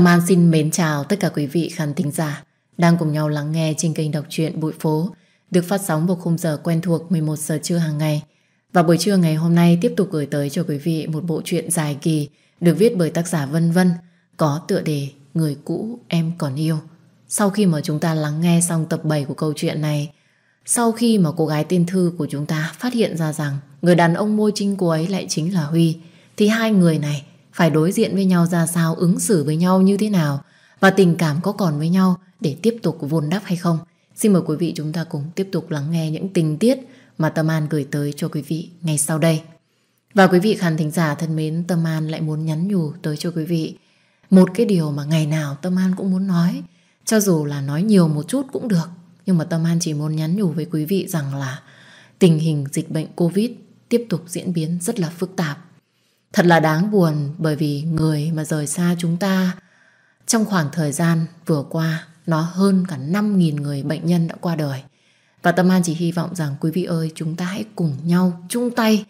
Tâm An xin mến chào tất cả quý vị khán thính giả đang cùng nhau lắng nghe trên kênh đọc truyện Bụi Phố được phát sóng vào khung giờ quen thuộc 11 giờ trưa hàng ngày. Và buổi trưa ngày hôm nay tiếp tục gửi tới cho quý vị một bộ truyện dài kỳ được viết bởi tác giả Vân Vân có tựa đề Người cũ em còn yêu. Sau khi mà chúng ta lắng nghe xong tập 7 của câu chuyện này, sau khi mà cô gái tên Thư của chúng ta phát hiện ra rằng người đàn ông môi trinh của ấy lại chính là Huy, thì hai người này phải đối diện với nhau ra sao, ứng xử với nhau như thế nào và tình cảm có còn với nhau để tiếp tục vun đắp hay không. Xin mời quý vị chúng ta cùng tiếp tục lắng nghe những tình tiết mà Tâm An gửi tới cho quý vị ngay sau đây. Và quý vị khán thính giả thân mến, Tâm An lại muốn nhắn nhủ tới cho quý vị một cái điều mà ngày nào Tâm An cũng muốn nói, cho dù là nói nhiều một chút cũng được, nhưng mà Tâm An chỉ muốn nhắn nhủ với quý vị rằng là tình hình dịch bệnh Covid tiếp tục diễn biến rất là phức tạp Thật là đáng buồn bởi vì người mà rời xa chúng ta trong khoảng thời gian vừa qua nó hơn cả 5.000 người bệnh nhân đã qua đời. Và Tâm An chỉ hy vọng rằng quý vị ơi chúng ta hãy cùng nhau chung tay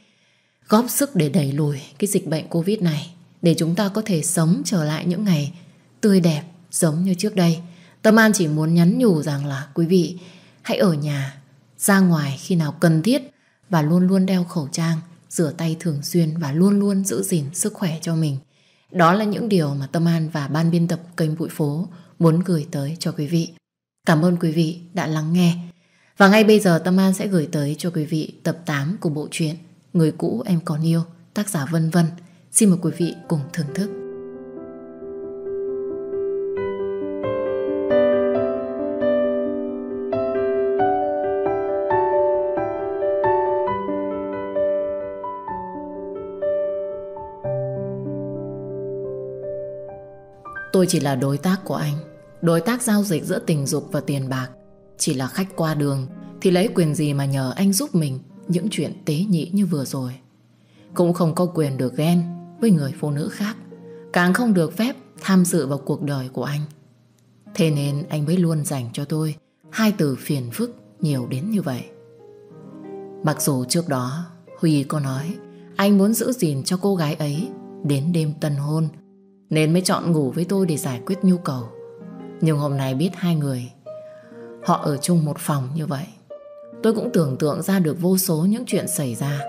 góp sức để đẩy lùi cái dịch bệnh Covid này để chúng ta có thể sống trở lại những ngày tươi đẹp giống như trước đây. Tâm An chỉ muốn nhắn nhủ rằng là quý vị hãy ở nhà, ra ngoài khi nào cần thiết và luôn luôn đeo khẩu trang rửa tay thường xuyên và luôn luôn giữ gìn sức khỏe cho mình. Đó là những điều mà Tâm An và ban biên tập kênh Bụi Phố muốn gửi tới cho quý vị. Cảm ơn quý vị đã lắng nghe. Và ngay bây giờ Tâm An sẽ gửi tới cho quý vị tập 8 của bộ truyện Người cũ em còn yêu, tác giả Vân Vân. Xin mời quý vị cùng thưởng thức. Tôi chỉ là đối tác của anh Đối tác giao dịch giữa tình dục và tiền bạc Chỉ là khách qua đường Thì lấy quyền gì mà nhờ anh giúp mình Những chuyện tế nhị như vừa rồi Cũng không có quyền được ghen Với người phụ nữ khác Càng không được phép tham dự vào cuộc đời của anh Thế nên anh mới luôn dành cho tôi Hai từ phiền phức nhiều đến như vậy Mặc dù trước đó Huy có nói Anh muốn giữ gìn cho cô gái ấy Đến đêm tân hôn nên mới chọn ngủ với tôi để giải quyết nhu cầu Nhưng hôm nay biết hai người Họ ở chung một phòng như vậy Tôi cũng tưởng tượng ra được vô số những chuyện xảy ra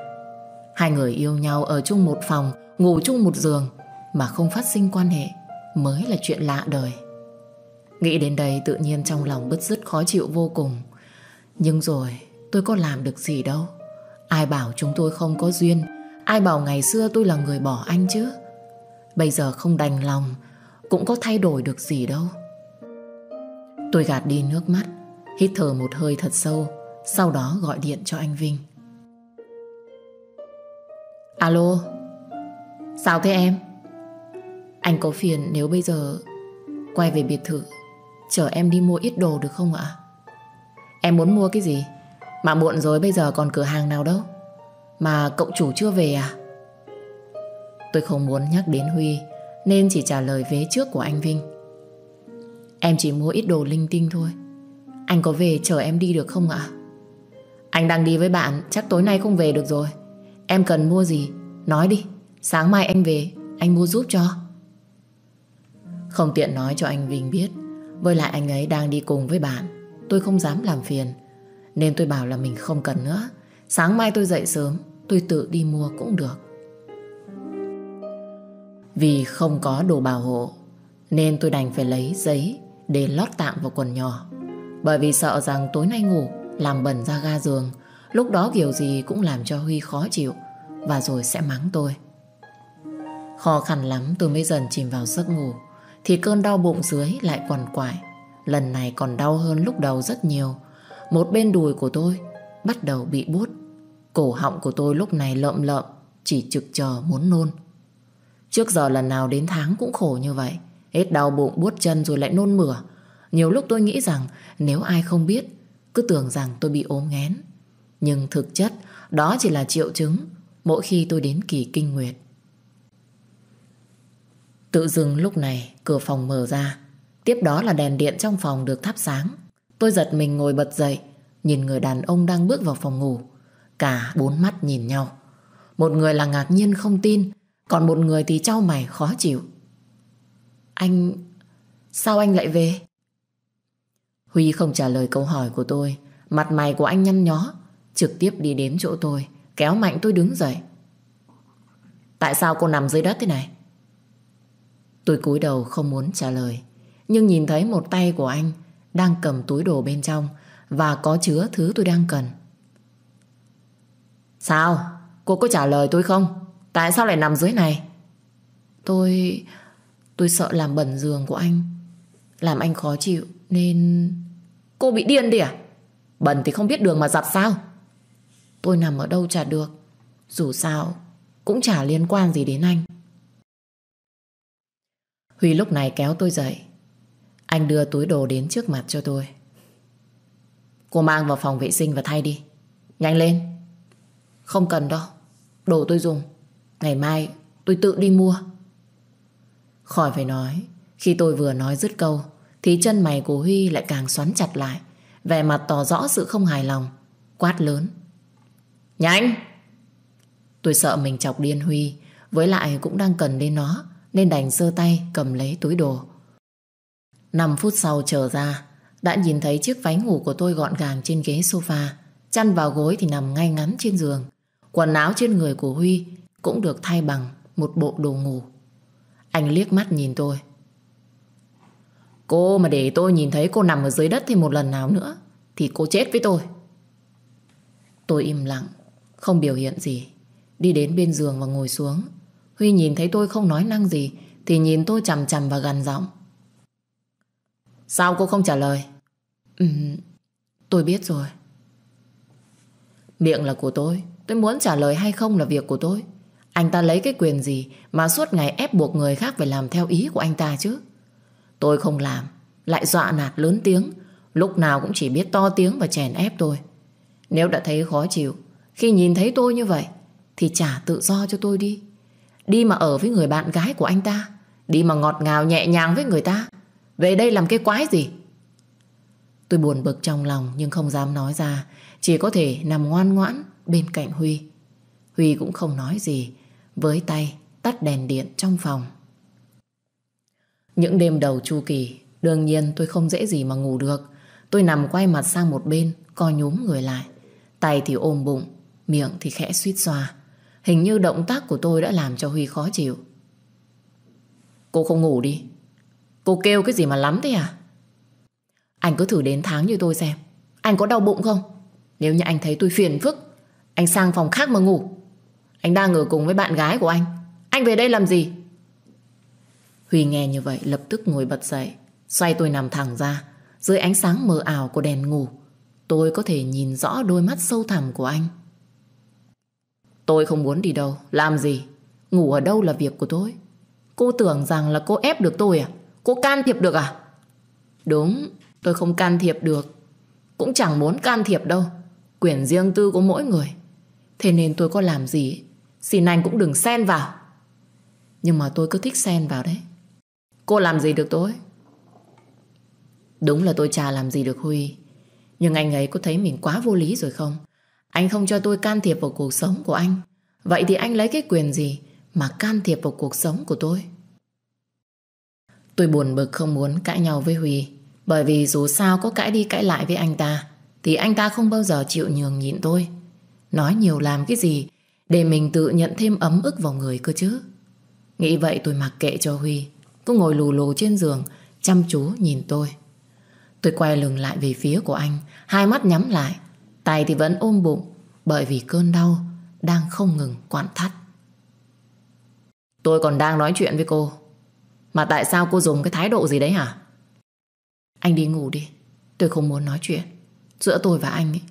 Hai người yêu nhau ở chung một phòng Ngủ chung một giường Mà không phát sinh quan hệ Mới là chuyện lạ đời Nghĩ đến đây tự nhiên trong lòng bứt rứt khó chịu vô cùng Nhưng rồi tôi có làm được gì đâu Ai bảo chúng tôi không có duyên Ai bảo ngày xưa tôi là người bỏ anh chứ Bây giờ không đành lòng Cũng có thay đổi được gì đâu Tôi gạt đi nước mắt Hít thở một hơi thật sâu Sau đó gọi điện cho anh Vinh Alo Sao thế em Anh có phiền nếu bây giờ Quay về biệt thự Chở em đi mua ít đồ được không ạ Em muốn mua cái gì Mà muộn rồi bây giờ còn cửa hàng nào đâu Mà cậu chủ chưa về à Tôi không muốn nhắc đến Huy Nên chỉ trả lời vế trước của anh Vinh Em chỉ mua ít đồ linh tinh thôi Anh có về chờ em đi được không ạ? Anh đang đi với bạn Chắc tối nay không về được rồi Em cần mua gì? Nói đi Sáng mai anh về Anh mua giúp cho Không tiện nói cho anh Vinh biết Với lại anh ấy đang đi cùng với bạn Tôi không dám làm phiền Nên tôi bảo là mình không cần nữa Sáng mai tôi dậy sớm Tôi tự đi mua cũng được vì không có đồ bảo hộ Nên tôi đành phải lấy giấy Để lót tạm vào quần nhỏ Bởi vì sợ rằng tối nay ngủ Làm bẩn ra ga giường Lúc đó kiểu gì cũng làm cho Huy khó chịu Và rồi sẽ mắng tôi Khó khăn lắm tôi mới dần chìm vào giấc ngủ Thì cơn đau bụng dưới lại quằn quại Lần này còn đau hơn lúc đầu rất nhiều Một bên đùi của tôi Bắt đầu bị bút Cổ họng của tôi lúc này lợm lợm Chỉ trực chờ muốn nôn Trước giờ lần nào đến tháng cũng khổ như vậy Hết đau bụng buốt chân rồi lại nôn mửa Nhiều lúc tôi nghĩ rằng Nếu ai không biết Cứ tưởng rằng tôi bị ốm nghén Nhưng thực chất đó chỉ là triệu chứng Mỗi khi tôi đến kỳ kinh nguyệt Tự dưng lúc này cửa phòng mở ra Tiếp đó là đèn điện trong phòng được thắp sáng Tôi giật mình ngồi bật dậy Nhìn người đàn ông đang bước vào phòng ngủ Cả bốn mắt nhìn nhau Một người là ngạc nhiên không tin còn một người thì trao mày khó chịu Anh... Sao anh lại về? Huy không trả lời câu hỏi của tôi Mặt mày của anh nhăn nhó Trực tiếp đi đến chỗ tôi Kéo mạnh tôi đứng dậy Tại sao cô nằm dưới đất thế này? Tôi cúi đầu không muốn trả lời Nhưng nhìn thấy một tay của anh Đang cầm túi đồ bên trong Và có chứa thứ tôi đang cần Sao? Cô có trả lời tôi không? Tại sao lại nằm dưới này? Tôi... Tôi sợ làm bẩn giường của anh. Làm anh khó chịu nên... Cô bị điên đi à? Bẩn thì không biết đường mà giặt sao? Tôi nằm ở đâu chả được. Dù sao, cũng chả liên quan gì đến anh. Huy lúc này kéo tôi dậy. Anh đưa túi đồ đến trước mặt cho tôi. Cô mang vào phòng vệ sinh và thay đi. Nhanh lên. Không cần đâu. Đồ tôi dùng. Ngày mai tôi tự đi mua Khỏi phải nói Khi tôi vừa nói dứt câu Thì chân mày của Huy lại càng xoắn chặt lại Vẻ mặt tỏ rõ sự không hài lòng Quát lớn Nhanh Tôi sợ mình chọc điên Huy Với lại cũng đang cần đến nó Nên đành giơ tay cầm lấy túi đồ 5 phút sau trở ra Đã nhìn thấy chiếc váy ngủ của tôi gọn gàng trên ghế sofa Chăn vào gối thì nằm ngay ngắn trên giường Quần áo trên người của Huy cũng được thay bằng một bộ đồ ngủ. Anh liếc mắt nhìn tôi. Cô mà để tôi nhìn thấy cô nằm ở dưới đất thêm một lần nào nữa thì cô chết với tôi. Tôi im lặng, không biểu hiện gì. Đi đến bên giường và ngồi xuống. Huy nhìn thấy tôi không nói năng gì thì nhìn tôi chằm chằm và gằn giọng. Sao cô không trả lời? Ừ, tôi biết rồi. Miệng là của tôi, tôi muốn trả lời hay không là việc của tôi. Anh ta lấy cái quyền gì mà suốt ngày ép buộc người khác phải làm theo ý của anh ta chứ? Tôi không làm, lại dọa nạt lớn tiếng, lúc nào cũng chỉ biết to tiếng và chèn ép tôi. Nếu đã thấy khó chịu, khi nhìn thấy tôi như vậy, thì trả tự do cho tôi đi. Đi mà ở với người bạn gái của anh ta, đi mà ngọt ngào nhẹ nhàng với người ta. Về đây làm cái quái gì? Tôi buồn bực trong lòng nhưng không dám nói ra, chỉ có thể nằm ngoan ngoãn bên cạnh Huy. Huy cũng không nói gì, với tay tắt đèn điện trong phòng. Những đêm đầu chu kỳ, đương nhiên tôi không dễ gì mà ngủ được. Tôi nằm quay mặt sang một bên, co nhúm người lại. Tay thì ôm bụng, miệng thì khẽ suýt xoa. Hình như động tác của tôi đã làm cho Huy khó chịu. Cô không ngủ đi. Cô kêu cái gì mà lắm thế à? Anh cứ thử đến tháng như tôi xem. Anh có đau bụng không? Nếu như anh thấy tôi phiền phức, anh sang phòng khác mà ngủ. Anh đang ở cùng với bạn gái của anh Anh về đây làm gì Huy nghe như vậy lập tức ngồi bật dậy Xoay tôi nằm thẳng ra Dưới ánh sáng mờ ảo của đèn ngủ Tôi có thể nhìn rõ đôi mắt sâu thẳm của anh Tôi không muốn đi đâu Làm gì Ngủ ở đâu là việc của tôi Cô tưởng rằng là cô ép được tôi à Cô can thiệp được à Đúng tôi không can thiệp được Cũng chẳng muốn can thiệp đâu Quyền riêng tư của mỗi người Thế nên tôi có làm gì Xin anh cũng đừng xen vào Nhưng mà tôi cứ thích xen vào đấy Cô làm gì được tôi Đúng là tôi chả làm gì được Huy Nhưng anh ấy có thấy mình quá vô lý rồi không Anh không cho tôi can thiệp vào cuộc sống của anh Vậy thì anh lấy cái quyền gì Mà can thiệp vào cuộc sống của tôi Tôi buồn bực không muốn cãi nhau với Huy Bởi vì dù sao có cãi đi cãi lại với anh ta Thì anh ta không bao giờ chịu nhường nhịn tôi Nói nhiều làm cái gì để mình tự nhận thêm ấm ức vào người cơ chứ Nghĩ vậy tôi mặc kệ cho Huy Cứ ngồi lù lù trên giường Chăm chú nhìn tôi Tôi quay lưng lại về phía của anh Hai mắt nhắm lại Tay thì vẫn ôm bụng Bởi vì cơn đau đang không ngừng quặn thắt Tôi còn đang nói chuyện với cô Mà tại sao cô dùng cái thái độ gì đấy hả Anh đi ngủ đi Tôi không muốn nói chuyện Giữa tôi và anh ấy,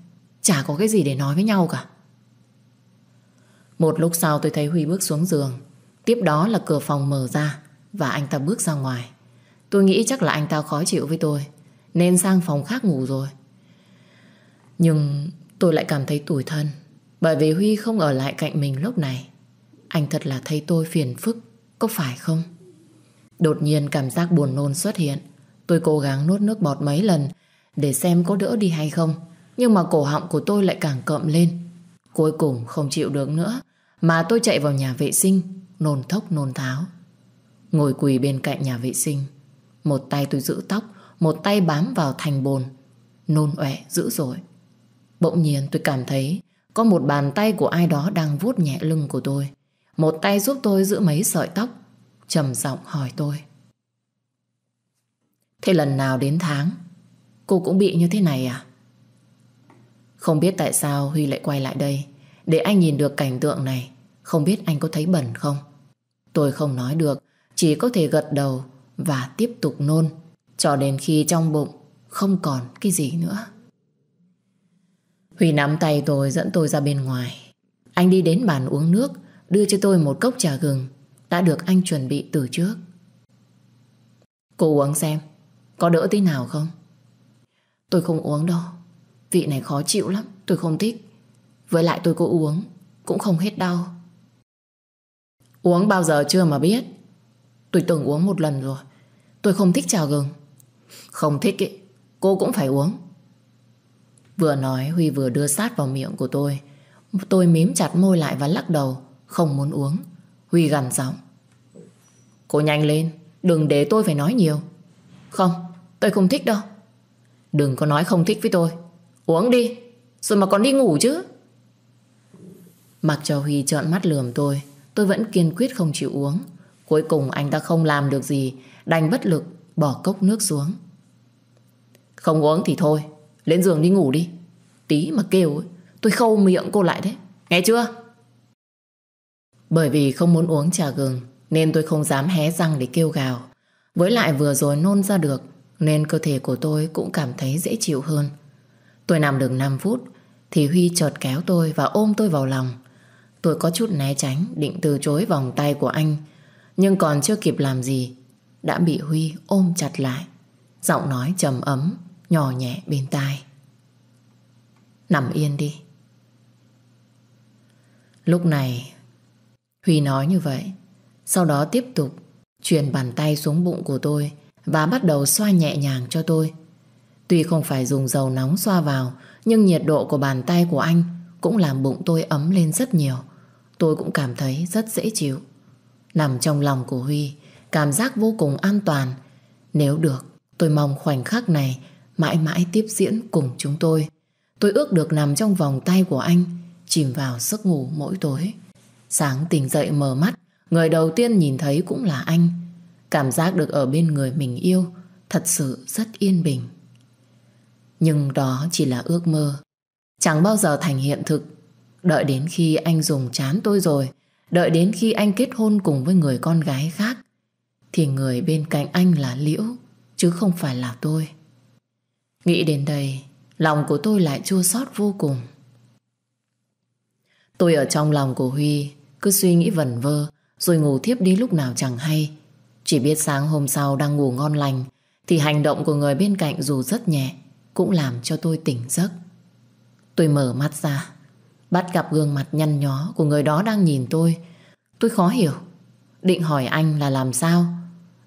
Chả có cái gì để nói với nhau cả một lúc sau tôi thấy Huy bước xuống giường Tiếp đó là cửa phòng mở ra Và anh ta bước ra ngoài Tôi nghĩ chắc là anh ta khó chịu với tôi Nên sang phòng khác ngủ rồi Nhưng tôi lại cảm thấy tủi thân Bởi vì Huy không ở lại cạnh mình lúc này Anh thật là thấy tôi phiền phức Có phải không? Đột nhiên cảm giác buồn nôn xuất hiện Tôi cố gắng nuốt nước bọt mấy lần Để xem có đỡ đi hay không Nhưng mà cổ họng của tôi lại càng cậm lên Cuối cùng không chịu được nữa mà tôi chạy vào nhà vệ sinh Nôn thốc nôn tháo Ngồi quỳ bên cạnh nhà vệ sinh Một tay tôi giữ tóc Một tay bám vào thành bồn Nôn ọe dữ dội Bỗng nhiên tôi cảm thấy Có một bàn tay của ai đó đang vuốt nhẹ lưng của tôi Một tay giúp tôi giữ mấy sợi tóc trầm giọng hỏi tôi Thế lần nào đến tháng Cô cũng bị như thế này à Không biết tại sao Huy lại quay lại đây để anh nhìn được cảnh tượng này Không biết anh có thấy bẩn không Tôi không nói được Chỉ có thể gật đầu Và tiếp tục nôn Cho đến khi trong bụng Không còn cái gì nữa Huy nắm tay tôi dẫn tôi ra bên ngoài Anh đi đến bàn uống nước Đưa cho tôi một cốc trà gừng Đã được anh chuẩn bị từ trước Cô uống xem Có đỡ tí nào không Tôi không uống đâu Vị này khó chịu lắm Tôi không thích với lại tôi có uống Cũng không hết đau Uống bao giờ chưa mà biết Tôi từng uống một lần rồi Tôi không thích trà gừng Không thích ý, cô cũng phải uống Vừa nói Huy vừa đưa sát vào miệng của tôi Tôi mím chặt môi lại và lắc đầu Không muốn uống Huy gằn giọng Cô nhanh lên Đừng để tôi phải nói nhiều Không tôi không thích đâu Đừng có nói không thích với tôi Uống đi Rồi mà còn đi ngủ chứ Mặc cho Huy trợn mắt lườm tôi Tôi vẫn kiên quyết không chịu uống Cuối cùng anh ta không làm được gì Đành bất lực bỏ cốc nước xuống Không uống thì thôi Lên giường đi ngủ đi Tí mà kêu ấy, tôi khâu miệng cô lại đấy Nghe chưa Bởi vì không muốn uống trà gừng Nên tôi không dám hé răng để kêu gào Với lại vừa rồi nôn ra được Nên cơ thể của tôi cũng cảm thấy dễ chịu hơn Tôi nằm được 5 phút Thì Huy chợt kéo tôi và ôm tôi vào lòng Tôi có chút né tránh Định từ chối vòng tay của anh Nhưng còn chưa kịp làm gì Đã bị Huy ôm chặt lại Giọng nói trầm ấm Nhỏ nhẹ bên tai Nằm yên đi Lúc này Huy nói như vậy Sau đó tiếp tục Truyền bàn tay xuống bụng của tôi Và bắt đầu xoa nhẹ nhàng cho tôi Tuy không phải dùng dầu nóng xoa vào Nhưng nhiệt độ của bàn tay của anh Cũng làm bụng tôi ấm lên rất nhiều tôi cũng cảm thấy rất dễ chịu. Nằm trong lòng của Huy, cảm giác vô cùng an toàn. Nếu được, tôi mong khoảnh khắc này mãi mãi tiếp diễn cùng chúng tôi. Tôi ước được nằm trong vòng tay của anh, chìm vào giấc ngủ mỗi tối. Sáng tỉnh dậy mở mắt, người đầu tiên nhìn thấy cũng là anh. Cảm giác được ở bên người mình yêu thật sự rất yên bình. Nhưng đó chỉ là ước mơ, chẳng bao giờ thành hiện thực. Đợi đến khi anh dùng chán tôi rồi Đợi đến khi anh kết hôn cùng với người con gái khác Thì người bên cạnh anh là Liễu Chứ không phải là tôi Nghĩ đến đây Lòng của tôi lại chua xót vô cùng Tôi ở trong lòng của Huy Cứ suy nghĩ vẩn vơ Rồi ngủ thiếp đi lúc nào chẳng hay Chỉ biết sáng hôm sau đang ngủ ngon lành Thì hành động của người bên cạnh dù rất nhẹ Cũng làm cho tôi tỉnh giấc Tôi mở mắt ra Bắt gặp gương mặt nhăn nhó của người đó đang nhìn tôi Tôi khó hiểu Định hỏi anh là làm sao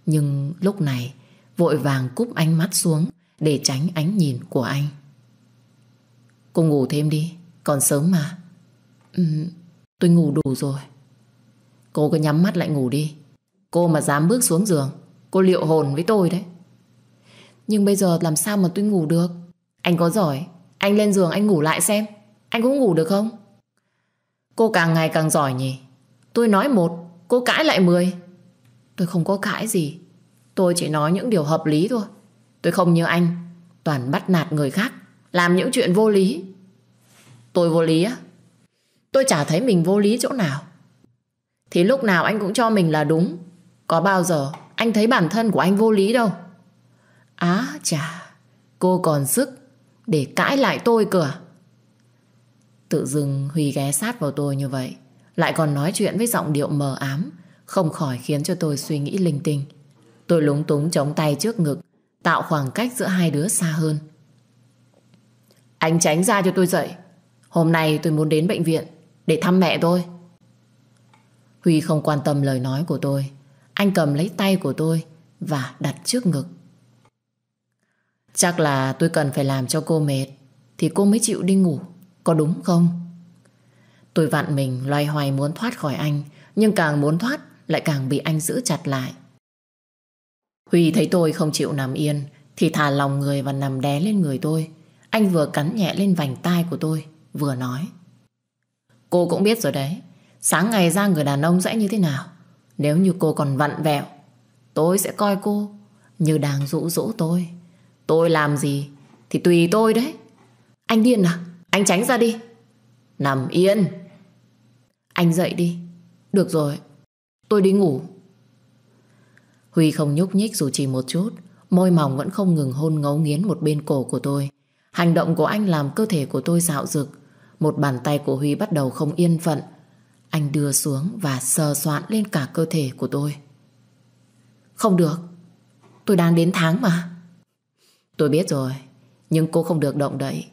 Nhưng lúc này Vội vàng cúp ánh mắt xuống Để tránh ánh nhìn của anh Cô ngủ thêm đi Còn sớm mà ừ, Tôi ngủ đủ rồi Cô cứ nhắm mắt lại ngủ đi Cô mà dám bước xuống giường Cô liệu hồn với tôi đấy Nhưng bây giờ làm sao mà tôi ngủ được Anh có giỏi Anh lên giường anh ngủ lại xem anh cũng ngủ được không? Cô càng ngày càng giỏi nhỉ Tôi nói một, cô cãi lại mười Tôi không có cãi gì Tôi chỉ nói những điều hợp lý thôi Tôi không như anh Toàn bắt nạt người khác Làm những chuyện vô lý Tôi vô lý á Tôi chả thấy mình vô lý chỗ nào Thì lúc nào anh cũng cho mình là đúng Có bao giờ anh thấy bản thân của anh vô lý đâu Á à, chà Cô còn sức Để cãi lại tôi cửa Tự dưng Huy ghé sát vào tôi như vậy Lại còn nói chuyện với giọng điệu mờ ám Không khỏi khiến cho tôi suy nghĩ linh tinh Tôi lúng túng chống tay trước ngực Tạo khoảng cách giữa hai đứa xa hơn Anh tránh ra cho tôi dậy Hôm nay tôi muốn đến bệnh viện Để thăm mẹ tôi Huy không quan tâm lời nói của tôi Anh cầm lấy tay của tôi Và đặt trước ngực Chắc là tôi cần phải làm cho cô mệt Thì cô mới chịu đi ngủ có đúng không? Tôi vặn mình loay hoay muốn thoát khỏi anh Nhưng càng muốn thoát Lại càng bị anh giữ chặt lại Huy thấy tôi không chịu nằm yên Thì thả lòng người và nằm đé lên người tôi Anh vừa cắn nhẹ lên vành tai của tôi Vừa nói Cô cũng biết rồi đấy Sáng ngày ra người đàn ông sẽ như thế nào Nếu như cô còn vặn vẹo Tôi sẽ coi cô Như đang dụ dỗ tôi Tôi làm gì Thì tùy tôi đấy Anh điên à anh tránh ra đi Nằm yên Anh dậy đi Được rồi Tôi đi ngủ Huy không nhúc nhích dù chỉ một chút Môi mỏng vẫn không ngừng hôn ngấu nghiến một bên cổ của tôi Hành động của anh làm cơ thể của tôi dạo rực Một bàn tay của Huy bắt đầu không yên phận Anh đưa xuống và sờ soạn lên cả cơ thể của tôi Không được Tôi đang đến tháng mà Tôi biết rồi Nhưng cô không được động đậy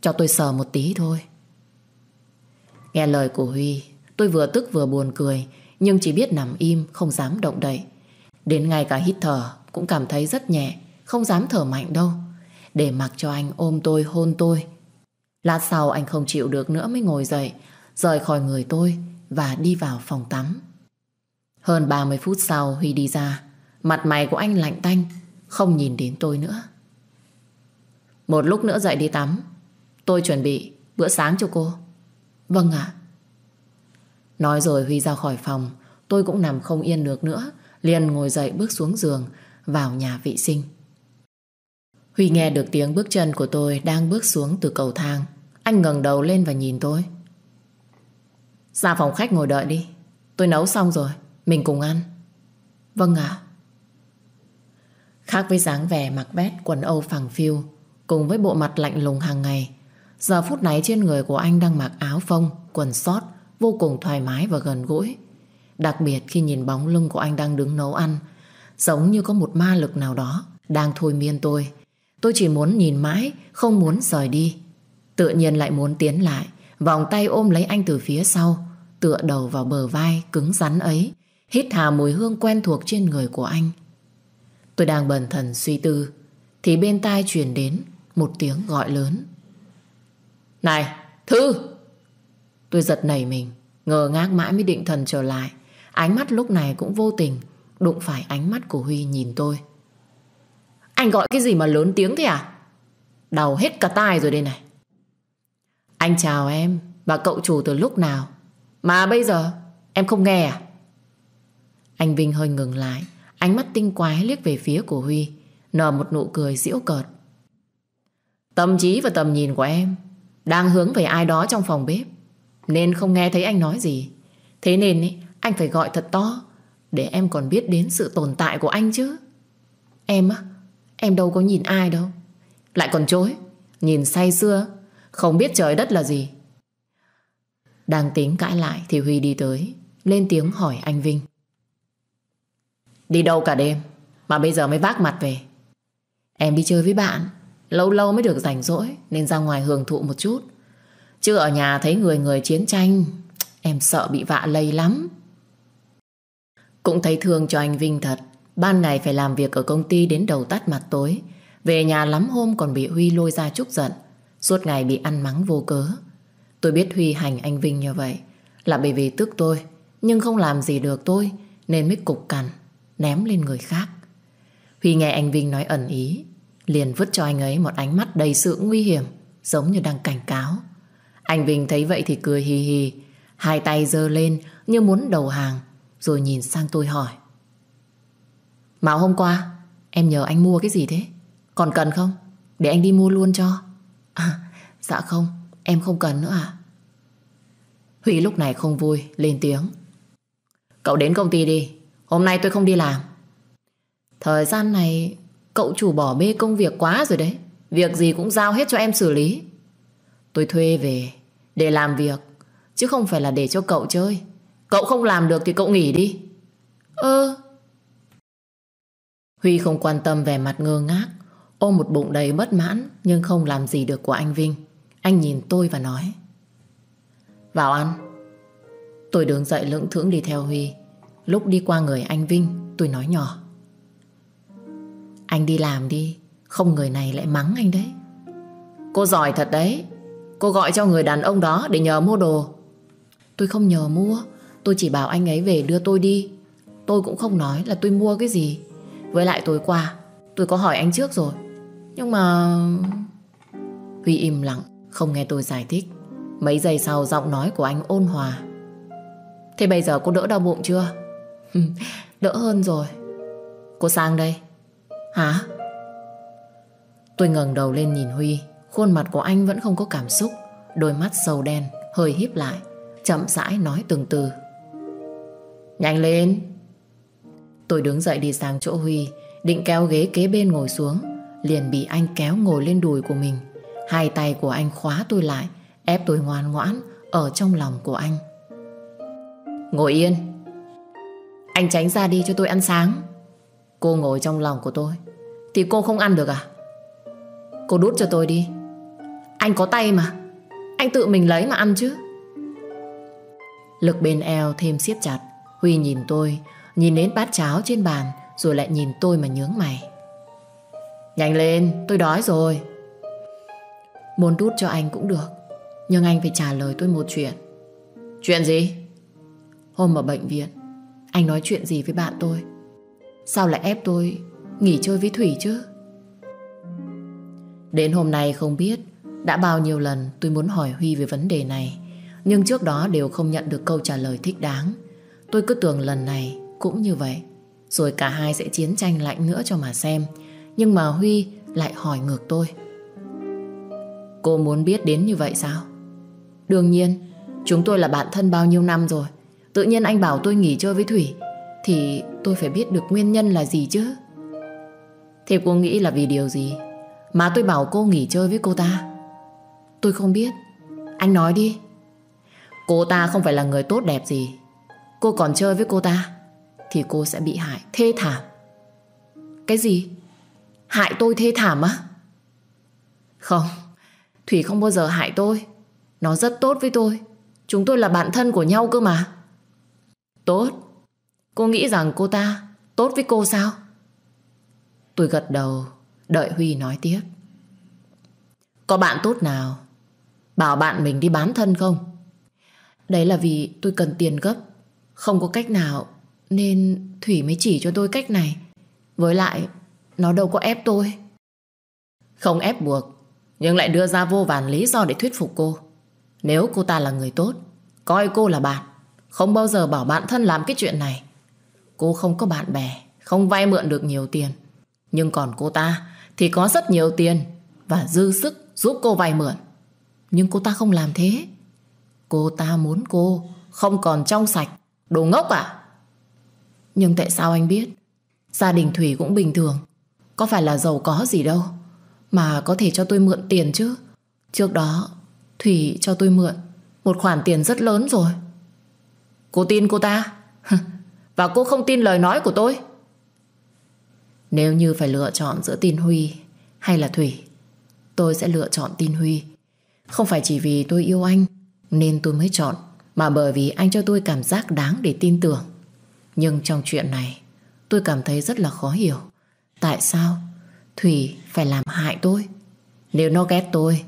cho tôi sờ một tí thôi Nghe lời của Huy Tôi vừa tức vừa buồn cười Nhưng chỉ biết nằm im không dám động đậy Đến ngay cả hít thở Cũng cảm thấy rất nhẹ Không dám thở mạnh đâu Để mặc cho anh ôm tôi hôn tôi Lát sau anh không chịu được nữa mới ngồi dậy Rời khỏi người tôi Và đi vào phòng tắm Hơn 30 phút sau Huy đi ra Mặt mày của anh lạnh tanh Không nhìn đến tôi nữa Một lúc nữa dậy đi tắm Tôi chuẩn bị bữa sáng cho cô Vâng ạ Nói rồi Huy ra khỏi phòng Tôi cũng nằm không yên được nữa Liền ngồi dậy bước xuống giường Vào nhà vệ sinh Huy nghe được tiếng bước chân của tôi Đang bước xuống từ cầu thang Anh ngẩng đầu lên và nhìn tôi Ra phòng khách ngồi đợi đi Tôi nấu xong rồi Mình cùng ăn Vâng ạ Khác với dáng vẻ mặc vét quần âu phẳng phiu Cùng với bộ mặt lạnh lùng hàng ngày Giờ phút này trên người của anh đang mặc áo phông, quần sót, vô cùng thoải mái và gần gũi. Đặc biệt khi nhìn bóng lưng của anh đang đứng nấu ăn, giống như có một ma lực nào đó đang thôi miên tôi. Tôi chỉ muốn nhìn mãi, không muốn rời đi. Tự nhiên lại muốn tiến lại, vòng tay ôm lấy anh từ phía sau, tựa đầu vào bờ vai cứng rắn ấy, hít hà mùi hương quen thuộc trên người của anh. Tôi đang bần thần suy tư, thì bên tai truyền đến một tiếng gọi lớn. Này, Thư! Tôi giật nảy mình, ngờ ngác mãi mới định thần trở lại. Ánh mắt lúc này cũng vô tình, đụng phải ánh mắt của Huy nhìn tôi. Anh gọi cái gì mà lớn tiếng thế à? đầu hết cả tai rồi đây này. Anh chào em và cậu chủ từ lúc nào? Mà bây giờ em không nghe à? Anh Vinh hơi ngừng lại, ánh mắt tinh quái liếc về phía của Huy, nở một nụ cười giễu cợt. Tâm trí và tầm nhìn của em đang hướng về ai đó trong phòng bếp nên không nghe thấy anh nói gì. Thế nên ý, anh phải gọi thật to để em còn biết đến sự tồn tại của anh chứ. Em á, em đâu có nhìn ai đâu. Lại còn chối, nhìn say xưa, không biết trời đất là gì. Đang tính cãi lại thì Huy đi tới, lên tiếng hỏi anh Vinh. Đi đâu cả đêm mà bây giờ mới vác mặt về. Em đi chơi với bạn. Lâu lâu mới được rảnh rỗi Nên ra ngoài hưởng thụ một chút Chứ ở nhà thấy người người chiến tranh Em sợ bị vạ lây lắm Cũng thấy thương cho anh Vinh thật Ban ngày phải làm việc ở công ty đến đầu tắt mặt tối Về nhà lắm hôm còn bị Huy lôi ra chút giận Suốt ngày bị ăn mắng vô cớ Tôi biết Huy hành anh Vinh như vậy Là bởi vì tức tôi Nhưng không làm gì được tôi Nên mới cục cằn Ném lên người khác Huy nghe anh Vinh nói ẩn ý liền vứt cho anh ấy một ánh mắt đầy sự nguy hiểm, giống như đang cảnh cáo. Anh Vinh thấy vậy thì cười hì hì, hai tay giơ lên như muốn đầu hàng, rồi nhìn sang tôi hỏi. Mạo hôm qua, em nhờ anh mua cái gì thế? Còn cần không? Để anh đi mua luôn cho. À, dạ không, em không cần nữa à? Huy lúc này không vui, lên tiếng. Cậu đến công ty đi, hôm nay tôi không đi làm. Thời gian này Cậu chủ bỏ bê công việc quá rồi đấy Việc gì cũng giao hết cho em xử lý Tôi thuê về Để làm việc Chứ không phải là để cho cậu chơi Cậu không làm được thì cậu nghỉ đi Ơ Huy không quan tâm về mặt ngơ ngác Ôm một bụng đầy bất mãn Nhưng không làm gì được của anh Vinh Anh nhìn tôi và nói Vào ăn Tôi đứng dậy lững thững đi theo Huy Lúc đi qua người anh Vinh Tôi nói nhỏ anh đi làm đi Không người này lại mắng anh đấy Cô giỏi thật đấy Cô gọi cho người đàn ông đó để nhờ mua đồ Tôi không nhờ mua Tôi chỉ bảo anh ấy về đưa tôi đi Tôi cũng không nói là tôi mua cái gì Với lại tối qua Tôi có hỏi anh trước rồi Nhưng mà... Huy im lặng Không nghe tôi giải thích Mấy giây sau giọng nói của anh ôn hòa Thế bây giờ cô đỡ đau bụng chưa? đỡ hơn rồi Cô sang đây Hả? Tôi ngẩng đầu lên nhìn Huy Khuôn mặt của anh vẫn không có cảm xúc Đôi mắt sâu đen, hơi híp lại Chậm rãi nói từng từ Nhanh lên Tôi đứng dậy đi sang chỗ Huy Định kéo ghế kế bên ngồi xuống Liền bị anh kéo ngồi lên đùi của mình Hai tay của anh khóa tôi lại Ép tôi ngoan ngoãn Ở trong lòng của anh Ngồi yên Anh tránh ra đi cho tôi ăn sáng Cô ngồi trong lòng của tôi Thì cô không ăn được à Cô đút cho tôi đi Anh có tay mà Anh tự mình lấy mà ăn chứ Lực bên eo thêm siết chặt Huy nhìn tôi Nhìn đến bát cháo trên bàn Rồi lại nhìn tôi mà nhướng mày Nhanh lên tôi đói rồi Muốn đút cho anh cũng được Nhưng anh phải trả lời tôi một chuyện Chuyện gì Hôm ở bệnh viện Anh nói chuyện gì với bạn tôi Sao lại ép tôi Nghỉ chơi với Thủy chứ Đến hôm nay không biết Đã bao nhiêu lần tôi muốn hỏi Huy về vấn đề này Nhưng trước đó đều không nhận được câu trả lời thích đáng Tôi cứ tưởng lần này cũng như vậy Rồi cả hai sẽ chiến tranh lạnh nữa cho mà xem Nhưng mà Huy lại hỏi ngược tôi Cô muốn biết đến như vậy sao? Đương nhiên, chúng tôi là bạn thân bao nhiêu năm rồi Tự nhiên anh bảo tôi nghỉ chơi với Thủy Thì tôi phải biết được nguyên nhân là gì chứ Thế cô nghĩ là vì điều gì Mà tôi bảo cô nghỉ chơi với cô ta Tôi không biết Anh nói đi Cô ta không phải là người tốt đẹp gì Cô còn chơi với cô ta Thì cô sẽ bị hại thê thảm Cái gì Hại tôi thê thảm á Không Thủy không bao giờ hại tôi Nó rất tốt với tôi Chúng tôi là bạn thân của nhau cơ mà Tốt Cô nghĩ rằng cô ta tốt với cô sao? Tôi gật đầu, đợi Huy nói tiếp. Có bạn tốt nào? Bảo bạn mình đi bán thân không? Đấy là vì tôi cần tiền gấp, không có cách nào nên Thủy mới chỉ cho tôi cách này. Với lại, nó đâu có ép tôi. Không ép buộc, nhưng lại đưa ra vô vàn lý do để thuyết phục cô. Nếu cô ta là người tốt, coi cô là bạn, không bao giờ bảo bạn thân làm cái chuyện này. Cô không có bạn bè, không vay mượn được nhiều tiền. Nhưng còn cô ta thì có rất nhiều tiền và dư sức giúp cô vay mượn. Nhưng cô ta không làm thế. Cô ta muốn cô không còn trong sạch. Đồ ngốc à? Nhưng tại sao anh biết? Gia đình Thủy cũng bình thường. Có phải là giàu có gì đâu. Mà có thể cho tôi mượn tiền chứ. Trước đó, Thủy cho tôi mượn một khoản tiền rất lớn rồi. Cô tin cô ta? Và cô không tin lời nói của tôi Nếu như phải lựa chọn giữa tin Huy Hay là Thủy Tôi sẽ lựa chọn tin Huy Không phải chỉ vì tôi yêu anh Nên tôi mới chọn Mà bởi vì anh cho tôi cảm giác đáng để tin tưởng Nhưng trong chuyện này Tôi cảm thấy rất là khó hiểu Tại sao Thủy phải làm hại tôi Nếu nó ghét tôi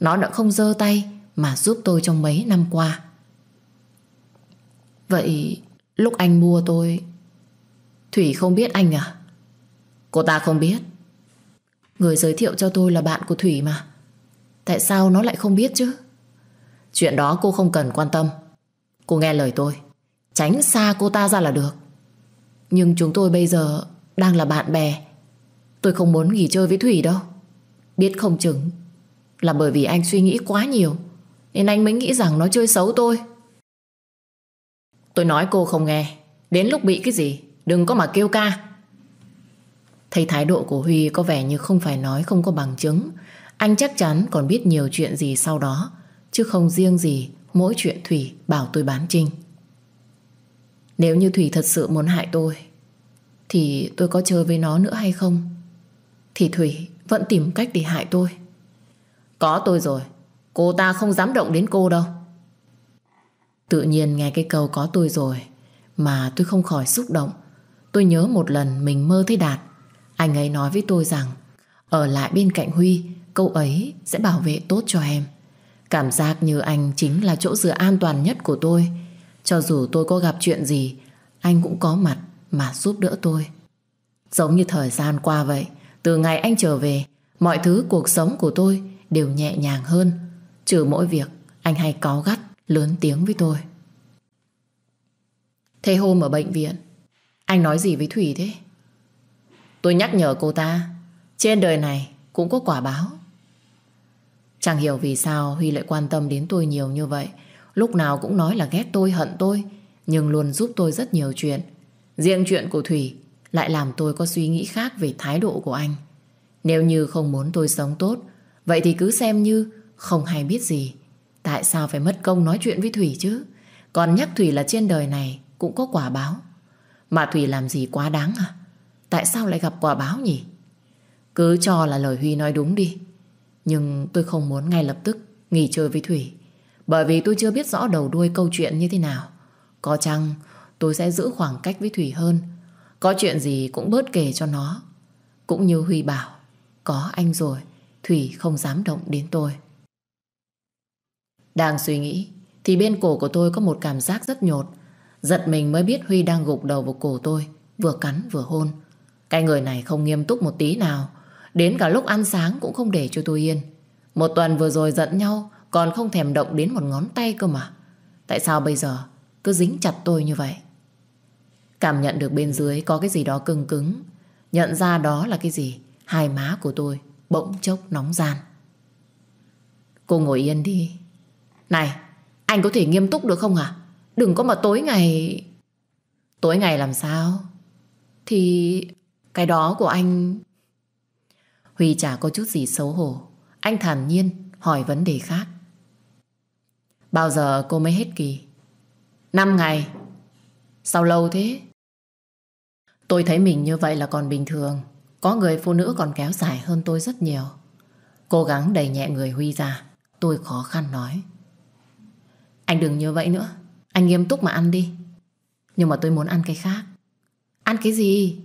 Nó đã không giơ tay Mà giúp tôi trong mấy năm qua Vậy Lúc anh mua tôi Thủy không biết anh à Cô ta không biết Người giới thiệu cho tôi là bạn của Thủy mà Tại sao nó lại không biết chứ Chuyện đó cô không cần quan tâm Cô nghe lời tôi Tránh xa cô ta ra là được Nhưng chúng tôi bây giờ Đang là bạn bè Tôi không muốn nghỉ chơi với Thủy đâu Biết không chừng Là bởi vì anh suy nghĩ quá nhiều Nên anh mới nghĩ rằng nó chơi xấu tôi Tôi nói cô không nghe Đến lúc bị cái gì Đừng có mà kêu ca Thấy thái độ của Huy có vẻ như không phải nói không có bằng chứng Anh chắc chắn còn biết nhiều chuyện gì sau đó Chứ không riêng gì Mỗi chuyện Thủy bảo tôi bán Trinh Nếu như Thủy thật sự muốn hại tôi Thì tôi có chơi với nó nữa hay không Thì Thủy vẫn tìm cách để hại tôi Có tôi rồi Cô ta không dám động đến cô đâu Tự nhiên nghe cái câu có tôi rồi Mà tôi không khỏi xúc động Tôi nhớ một lần mình mơ thấy Đạt Anh ấy nói với tôi rằng Ở lại bên cạnh Huy Câu ấy sẽ bảo vệ tốt cho em Cảm giác như anh chính là chỗ dựa an toàn nhất của tôi Cho dù tôi có gặp chuyện gì Anh cũng có mặt mà giúp đỡ tôi Giống như thời gian qua vậy Từ ngày anh trở về Mọi thứ cuộc sống của tôi đều nhẹ nhàng hơn Trừ mỗi việc anh hay có gắt lớn tiếng với tôi. Thế hôm ở bệnh viện, anh nói gì với Thủy thế? Tôi nhắc nhở cô ta, trên đời này cũng có quả báo. Chẳng hiểu vì sao Huy lại quan tâm đến tôi nhiều như vậy. Lúc nào cũng nói là ghét tôi, hận tôi, nhưng luôn giúp tôi rất nhiều chuyện. Riêng chuyện của Thủy lại làm tôi có suy nghĩ khác về thái độ của anh. Nếu như không muốn tôi sống tốt, vậy thì cứ xem như không hay biết gì. Tại sao phải mất công nói chuyện với Thủy chứ? Còn nhắc Thủy là trên đời này cũng có quả báo. Mà Thủy làm gì quá đáng à? Tại sao lại gặp quả báo nhỉ? Cứ cho là lời Huy nói đúng đi. Nhưng tôi không muốn ngay lập tức nghỉ chơi với Thủy. Bởi vì tôi chưa biết rõ đầu đuôi câu chuyện như thế nào. Có chăng tôi sẽ giữ khoảng cách với Thủy hơn. Có chuyện gì cũng bớt kể cho nó. Cũng như Huy bảo, có anh rồi, Thủy không dám động đến tôi. Đang suy nghĩ thì bên cổ của tôi có một cảm giác rất nhột. Giật mình mới biết Huy đang gục đầu vào cổ tôi, vừa cắn vừa hôn. Cái người này không nghiêm túc một tí nào, đến cả lúc ăn sáng cũng không để cho tôi yên. Một tuần vừa rồi giận nhau còn không thèm động đến một ngón tay cơ mà. Tại sao bây giờ cứ dính chặt tôi như vậy? Cảm nhận được bên dưới có cái gì đó cứng cứng. Nhận ra đó là cái gì? Hai má của tôi bỗng chốc nóng gian. Cô ngồi yên đi, này, anh có thể nghiêm túc được không À? Đừng có mà tối ngày... Tối ngày làm sao? Thì cái đó của anh... Huy chả có chút gì xấu hổ. Anh thản nhiên hỏi vấn đề khác. Bao giờ cô mới hết kỳ? Năm ngày. Sao lâu thế? Tôi thấy mình như vậy là còn bình thường. Có người phụ nữ còn kéo dài hơn tôi rất nhiều. Cố gắng đẩy nhẹ người Huy ra. Tôi khó khăn nói. Anh đừng như vậy nữa Anh nghiêm túc mà ăn đi Nhưng mà tôi muốn ăn cái khác Ăn cái gì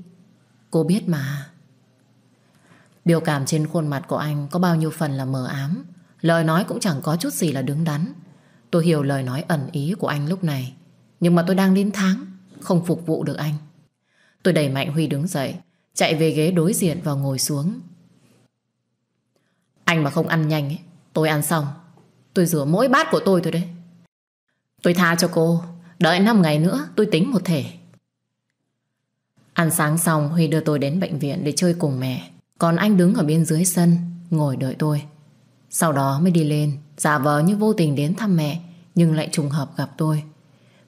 Cô biết mà Biểu cảm trên khuôn mặt của anh Có bao nhiêu phần là mờ ám Lời nói cũng chẳng có chút gì là đứng đắn Tôi hiểu lời nói ẩn ý của anh lúc này Nhưng mà tôi đang đến tháng Không phục vụ được anh Tôi đẩy mạnh Huy đứng dậy Chạy về ghế đối diện và ngồi xuống Anh mà không ăn nhanh ấy, Tôi ăn xong Tôi rửa mỗi bát của tôi thôi đấy Tôi tha cho cô Đợi 5 ngày nữa tôi tính một thể Ăn sáng xong Huy đưa tôi đến bệnh viện để chơi cùng mẹ Còn anh đứng ở bên dưới sân Ngồi đợi tôi Sau đó mới đi lên Giả vờ như vô tình đến thăm mẹ Nhưng lại trùng hợp gặp tôi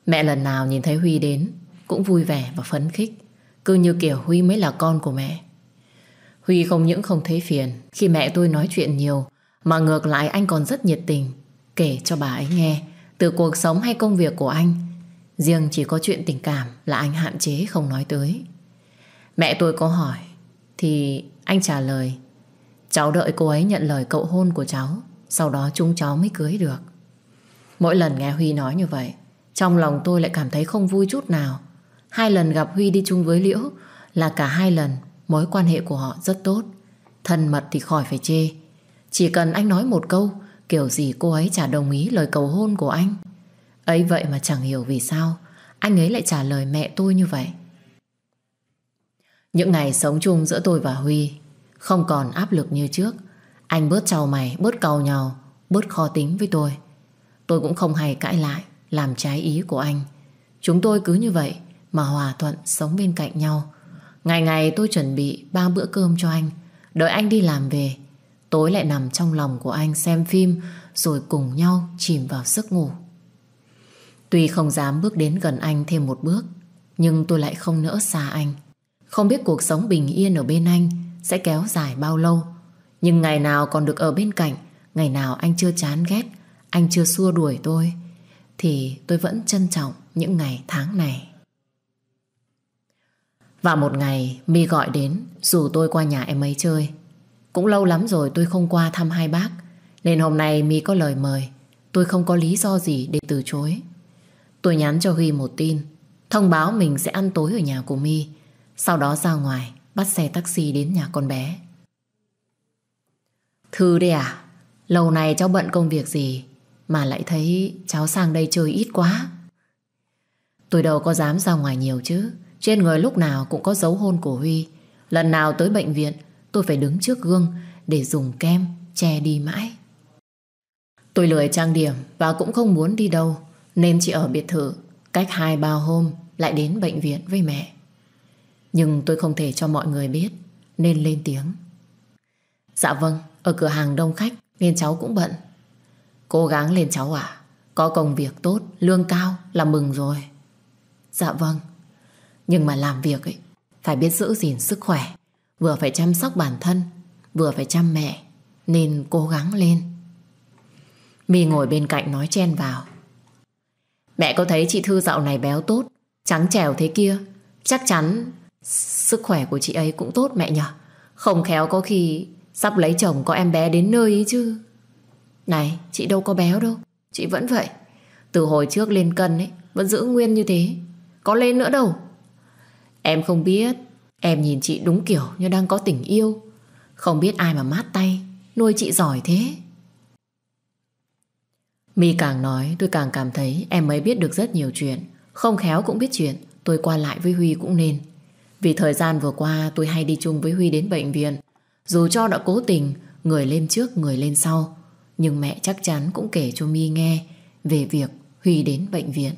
Mẹ lần nào nhìn thấy Huy đến Cũng vui vẻ và phấn khích Cứ như kiểu Huy mới là con của mẹ Huy không những không thấy phiền Khi mẹ tôi nói chuyện nhiều Mà ngược lại anh còn rất nhiệt tình Kể cho bà ấy nghe từ cuộc sống hay công việc của anh Riêng chỉ có chuyện tình cảm Là anh hạn chế không nói tới Mẹ tôi có hỏi Thì anh trả lời Cháu đợi cô ấy nhận lời cậu hôn của cháu Sau đó chúng cháu mới cưới được Mỗi lần nghe Huy nói như vậy Trong lòng tôi lại cảm thấy không vui chút nào Hai lần gặp Huy đi chung với Liễu Là cả hai lần Mối quan hệ của họ rất tốt Thân mật thì khỏi phải chê Chỉ cần anh nói một câu Kiểu gì cô ấy chả đồng ý lời cầu hôn của anh Ấy vậy mà chẳng hiểu vì sao Anh ấy lại trả lời mẹ tôi như vậy Những ngày sống chung giữa tôi và Huy Không còn áp lực như trước Anh bớt trao mày, bớt cầu nhau Bớt khó tính với tôi Tôi cũng không hay cãi lại Làm trái ý của anh Chúng tôi cứ như vậy mà hòa thuận sống bên cạnh nhau Ngày ngày tôi chuẩn bị ba bữa cơm cho anh Đợi anh đi làm về Tối lại nằm trong lòng của anh xem phim Rồi cùng nhau chìm vào giấc ngủ Tuy không dám bước đến gần anh thêm một bước Nhưng tôi lại không nỡ xa anh Không biết cuộc sống bình yên ở bên anh Sẽ kéo dài bao lâu Nhưng ngày nào còn được ở bên cạnh Ngày nào anh chưa chán ghét Anh chưa xua đuổi tôi Thì tôi vẫn trân trọng những ngày tháng này Và một ngày Mi gọi đến Dù tôi qua nhà em ấy chơi cũng lâu lắm rồi tôi không qua thăm hai bác Nên hôm nay mi có lời mời Tôi không có lý do gì để từ chối Tôi nhắn cho Huy một tin Thông báo mình sẽ ăn tối ở nhà của mi Sau đó ra ngoài Bắt xe taxi đến nhà con bé Thư đây à Lâu nay cháu bận công việc gì Mà lại thấy cháu sang đây chơi ít quá Tôi đâu có dám ra ngoài nhiều chứ Trên người lúc nào cũng có dấu hôn của Huy Lần nào tới bệnh viện Tôi phải đứng trước gương Để dùng kem che đi mãi Tôi lười trang điểm Và cũng không muốn đi đâu Nên chỉ ở biệt thự Cách hai ba hôm lại đến bệnh viện với mẹ Nhưng tôi không thể cho mọi người biết Nên lên tiếng Dạ vâng Ở cửa hàng đông khách Nên cháu cũng bận Cố gắng lên cháu ạ Có công việc tốt, lương cao là mừng rồi Dạ vâng Nhưng mà làm việc ấy Phải biết giữ gìn sức khỏe Vừa phải chăm sóc bản thân Vừa phải chăm mẹ Nên cố gắng lên Mì ngồi bên cạnh nói chen vào Mẹ có thấy chị Thư dạo này béo tốt Trắng trẻo thế kia Chắc chắn Sức khỏe của chị ấy cũng tốt mẹ nhở Không khéo có khi Sắp lấy chồng có em bé đến nơi ý chứ Này chị đâu có béo đâu Chị vẫn vậy Từ hồi trước lên cân ấy Vẫn giữ nguyên như thế Có lên nữa đâu Em không biết Em nhìn chị đúng kiểu như đang có tình yêu Không biết ai mà mát tay Nuôi chị giỏi thế Mi càng nói tôi càng cảm thấy Em mới biết được rất nhiều chuyện Không khéo cũng biết chuyện Tôi qua lại với Huy cũng nên Vì thời gian vừa qua tôi hay đi chung với Huy đến bệnh viện Dù cho đã cố tình Người lên trước người lên sau Nhưng mẹ chắc chắn cũng kể cho Mi nghe Về việc Huy đến bệnh viện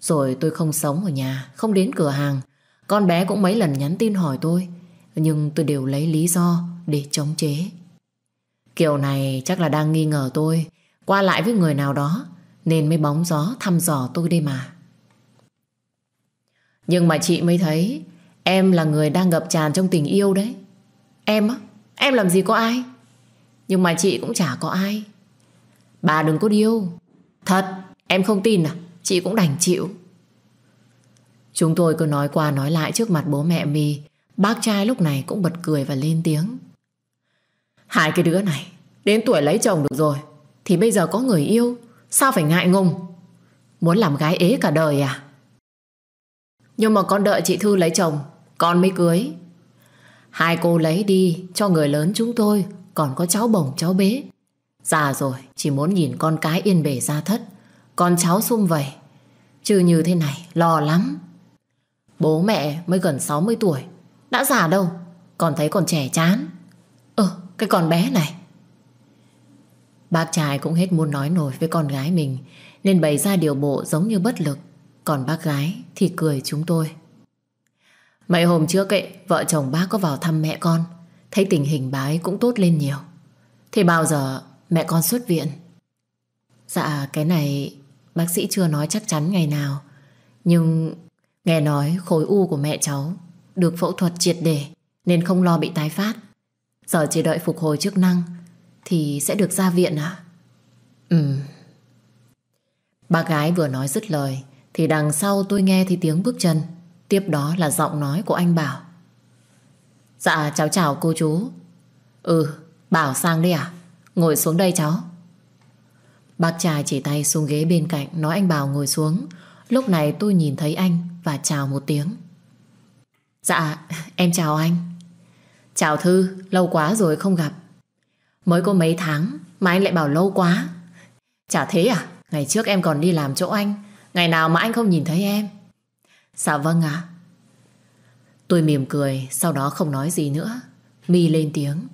Rồi tôi không sống ở nhà Không đến cửa hàng con bé cũng mấy lần nhắn tin hỏi tôi Nhưng tôi đều lấy lý do Để chống chế Kiểu này chắc là đang nghi ngờ tôi Qua lại với người nào đó Nên mới bóng gió thăm dò tôi đây mà Nhưng mà chị mới thấy Em là người đang ngập tràn trong tình yêu đấy Em á Em làm gì có ai Nhưng mà chị cũng chả có ai Bà đừng có điêu Thật em không tin à Chị cũng đành chịu Chúng tôi cứ nói qua nói lại trước mặt bố mẹ My Bác trai lúc này cũng bật cười và lên tiếng Hai cái đứa này Đến tuổi lấy chồng được rồi Thì bây giờ có người yêu Sao phải ngại ngùng Muốn làm gái ế cả đời à Nhưng mà con đợi chị Thư lấy chồng Con mới cưới Hai cô lấy đi cho người lớn chúng tôi Còn có cháu bồng cháu bế Già rồi chỉ muốn nhìn con cái yên bề ra thất Con cháu sum vầy Chứ như thế này lo lắm Bố mẹ mới gần 60 tuổi Đã già đâu Còn thấy còn trẻ chán Ờ cái con bé này Bác trai cũng hết muốn nói nổi với con gái mình Nên bày ra điều bộ giống như bất lực Còn bác gái thì cười chúng tôi Mấy hôm trước ấy Vợ chồng bác có vào thăm mẹ con Thấy tình hình bái cũng tốt lên nhiều Thì bao giờ mẹ con xuất viện Dạ cái này Bác sĩ chưa nói chắc chắn ngày nào Nhưng Nghe nói khối u của mẹ cháu được phẫu thuật triệt để nên không lo bị tái phát. Giờ chỉ đợi phục hồi chức năng thì sẽ được ra viện à? Ừ. Bà gái vừa nói dứt lời thì đằng sau tôi nghe thấy tiếng bước chân. Tiếp đó là giọng nói của anh Bảo. Dạ cháu chào cô chú. Ừ, Bảo sang đi à? Ngồi xuống đây cháu. Bác trai chỉ tay xuống ghế bên cạnh nói anh Bảo ngồi xuống. Lúc này tôi nhìn thấy anh và chào một tiếng. Dạ, em chào anh. Chào Thư, lâu quá rồi không gặp. Mới có mấy tháng mà anh lại bảo lâu quá. Chả thế à, ngày trước em còn đi làm chỗ anh, ngày nào mà anh không nhìn thấy em. Dạ vâng ạ. À. Tôi mỉm cười, sau đó không nói gì nữa. Mi lên tiếng.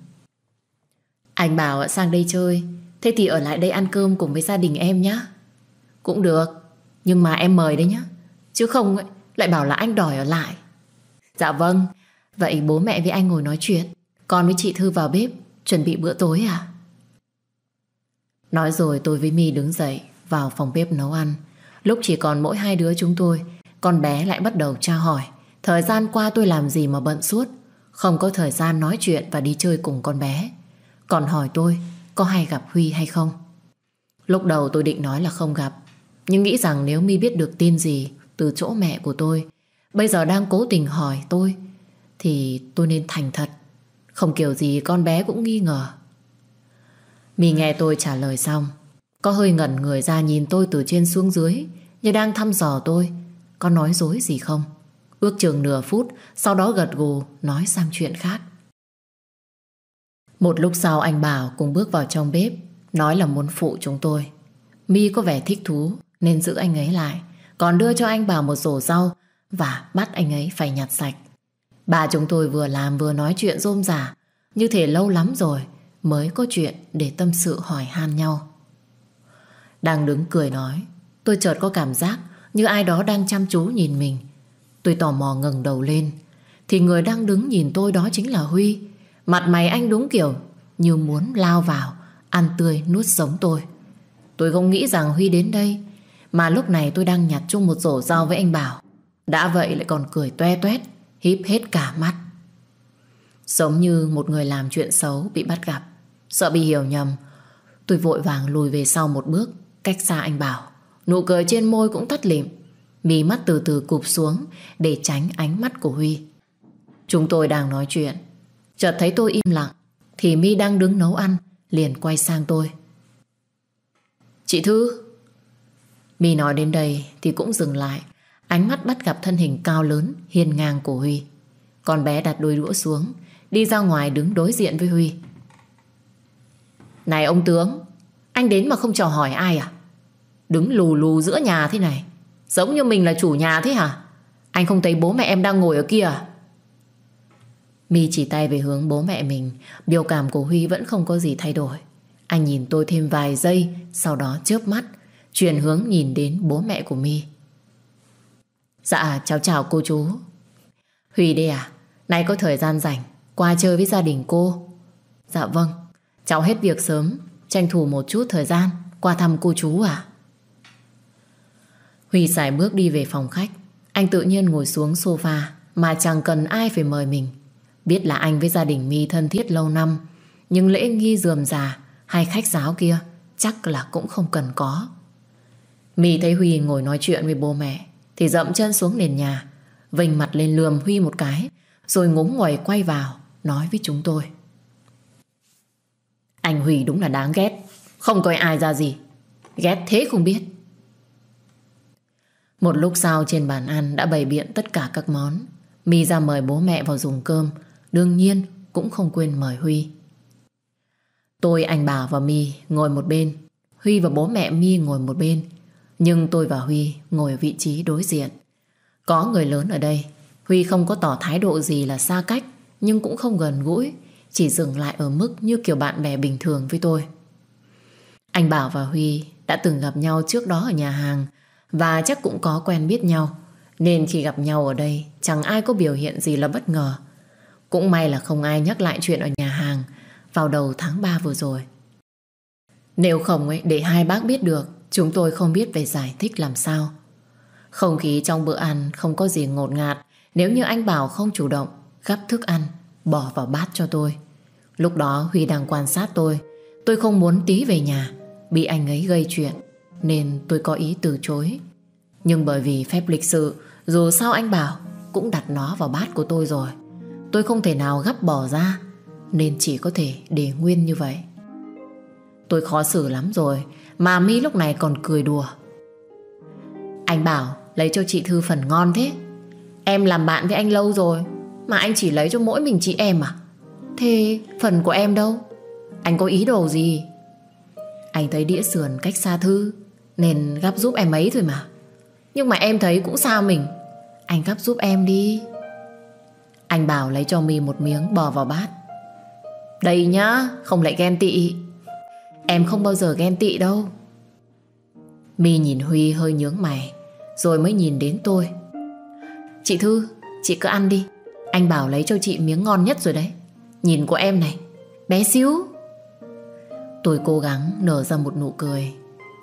Anh bảo sang đây chơi, thế thì ở lại đây ăn cơm cùng với gia đình em nhé. Cũng được, nhưng mà em mời đấy nhé. Chứ không ấy, lại bảo là anh đòi ở lại Dạ vâng Vậy bố mẹ với anh ngồi nói chuyện Con với chị Thư vào bếp Chuẩn bị bữa tối à Nói rồi tôi với mi đứng dậy Vào phòng bếp nấu ăn Lúc chỉ còn mỗi hai đứa chúng tôi Con bé lại bắt đầu tra hỏi Thời gian qua tôi làm gì mà bận suốt Không có thời gian nói chuyện và đi chơi cùng con bé Còn hỏi tôi Có hay gặp Huy hay không Lúc đầu tôi định nói là không gặp Nhưng nghĩ rằng nếu mi biết được tin gì từ chỗ mẹ của tôi Bây giờ đang cố tình hỏi tôi Thì tôi nên thành thật Không kiểu gì con bé cũng nghi ngờ mi nghe tôi trả lời xong Có hơi ngẩn người ra nhìn tôi từ trên xuống dưới Như đang thăm dò tôi Có nói dối gì không Ước chừng nửa phút Sau đó gật gù nói sang chuyện khác Một lúc sau anh Bảo cùng bước vào trong bếp Nói là muốn phụ chúng tôi Mi có vẻ thích thú Nên giữ anh ấy lại còn đưa cho anh bà một rổ rau và bắt anh ấy phải nhặt sạch. Bà chúng tôi vừa làm vừa nói chuyện rôm rả, như thể lâu lắm rồi mới có chuyện để tâm sự hỏi han nhau. Đang đứng cười nói, tôi chợt có cảm giác như ai đó đang chăm chú nhìn mình. Tôi tò mò ngẩng đầu lên, thì người đang đứng nhìn tôi đó chính là Huy. Mặt mày anh đúng kiểu như muốn lao vào, ăn tươi nuốt sống tôi. Tôi không nghĩ rằng Huy đến đây mà lúc này tôi đang nhặt chung một rổ rau với anh Bảo Đã vậy lại còn cười toe toét Híp hết cả mắt Giống như một người làm chuyện xấu Bị bắt gặp Sợ bị hiểu nhầm Tôi vội vàng lùi về sau một bước Cách xa anh Bảo Nụ cười trên môi cũng tắt lịm Mí mắt từ từ cụp xuống Để tránh ánh mắt của Huy Chúng tôi đang nói chuyện Chợt thấy tôi im lặng Thì Mi đang đứng nấu ăn Liền quay sang tôi Chị Thư Mi nói đến đây thì cũng dừng lại. Ánh mắt bắt gặp thân hình cao lớn, hiền ngang của Huy. Con bé đặt đôi đũa xuống, đi ra ngoài đứng đối diện với Huy. Này ông tướng, anh đến mà không chào hỏi ai à? Đứng lù lù giữa nhà thế này, giống như mình là chủ nhà thế hả? Anh không thấy bố mẹ em đang ngồi ở kia à? Mi chỉ tay về hướng bố mẹ mình, biểu cảm của Huy vẫn không có gì thay đổi. Anh nhìn tôi thêm vài giây, sau đó chớp mắt, chuyển hướng nhìn đến bố mẹ của My. Dạ, cháu chào cô chú. Huy đây à, nay có thời gian rảnh, qua chơi với gia đình cô. Dạ vâng, cháu hết việc sớm, tranh thủ một chút thời gian, qua thăm cô chú à. Huy xài bước đi về phòng khách, anh tự nhiên ngồi xuống sofa mà chẳng cần ai phải mời mình. Biết là anh với gia đình My thân thiết lâu năm, nhưng lễ nghi dườm già hay khách giáo kia chắc là cũng không cần có. Mì thấy Huy ngồi nói chuyện với bố mẹ Thì dậm chân xuống nền nhà Vành mặt lên lườm Huy một cái Rồi ngúng ngoài quay vào Nói với chúng tôi Anh Huy đúng là đáng ghét Không coi ai ra gì Ghét thế không biết Một lúc sau trên bàn ăn Đã bày biện tất cả các món Mì ra mời bố mẹ vào dùng cơm Đương nhiên cũng không quên mời Huy Tôi, anh Bảo và Mi ngồi một bên Huy và bố mẹ Mi ngồi một bên nhưng tôi và Huy ngồi ở vị trí đối diện Có người lớn ở đây Huy không có tỏ thái độ gì là xa cách Nhưng cũng không gần gũi Chỉ dừng lại ở mức như kiểu bạn bè bình thường với tôi Anh Bảo và Huy đã từng gặp nhau trước đó ở nhà hàng Và chắc cũng có quen biết nhau Nên khi gặp nhau ở đây Chẳng ai có biểu hiện gì là bất ngờ Cũng may là không ai nhắc lại chuyện ở nhà hàng Vào đầu tháng 3 vừa rồi Nếu không ấy để hai bác biết được Chúng tôi không biết về giải thích làm sao. Không khí trong bữa ăn không có gì ngột ngạt nếu như anh Bảo không chủ động gắp thức ăn, bỏ vào bát cho tôi. Lúc đó Huy đang quan sát tôi. Tôi không muốn tí về nhà, bị anh ấy gây chuyện, nên tôi có ý từ chối. Nhưng bởi vì phép lịch sự, dù sao anh Bảo cũng đặt nó vào bát của tôi rồi. Tôi không thể nào gắp bỏ ra, nên chỉ có thể để nguyên như vậy. Tôi khó xử lắm rồi, mà My lúc này còn cười đùa Anh bảo lấy cho chị Thư phần ngon thế Em làm bạn với anh lâu rồi Mà anh chỉ lấy cho mỗi mình chị em à Thế phần của em đâu Anh có ý đồ gì Anh thấy đĩa sườn cách xa Thư Nên gấp giúp em ấy thôi mà Nhưng mà em thấy cũng sao mình Anh gấp giúp em đi Anh bảo lấy cho My một miếng bò vào bát Đây nhá, không lại ghen tị Em không bao giờ ghen tị đâu Mi nhìn Huy hơi nhướng mày Rồi mới nhìn đến tôi Chị Thư Chị cứ ăn đi Anh bảo lấy cho chị miếng ngon nhất rồi đấy Nhìn của em này Bé xíu Tôi cố gắng nở ra một nụ cười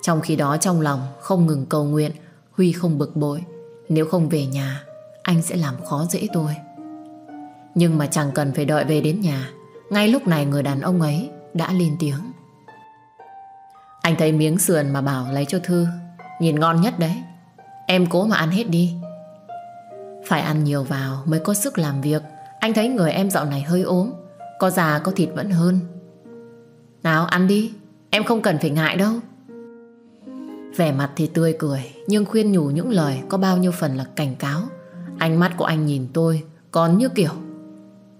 Trong khi đó trong lòng không ngừng cầu nguyện Huy không bực bội Nếu không về nhà Anh sẽ làm khó dễ tôi Nhưng mà chẳng cần phải đợi về đến nhà Ngay lúc này người đàn ông ấy đã lên tiếng anh thấy miếng sườn mà bảo lấy cho Thư Nhìn ngon nhất đấy Em cố mà ăn hết đi Phải ăn nhiều vào mới có sức làm việc Anh thấy người em dạo này hơi ốm Có già có thịt vẫn hơn Nào ăn đi Em không cần phải ngại đâu Vẻ mặt thì tươi cười Nhưng khuyên nhủ những lời có bao nhiêu phần là cảnh cáo Ánh mắt của anh nhìn tôi Còn như kiểu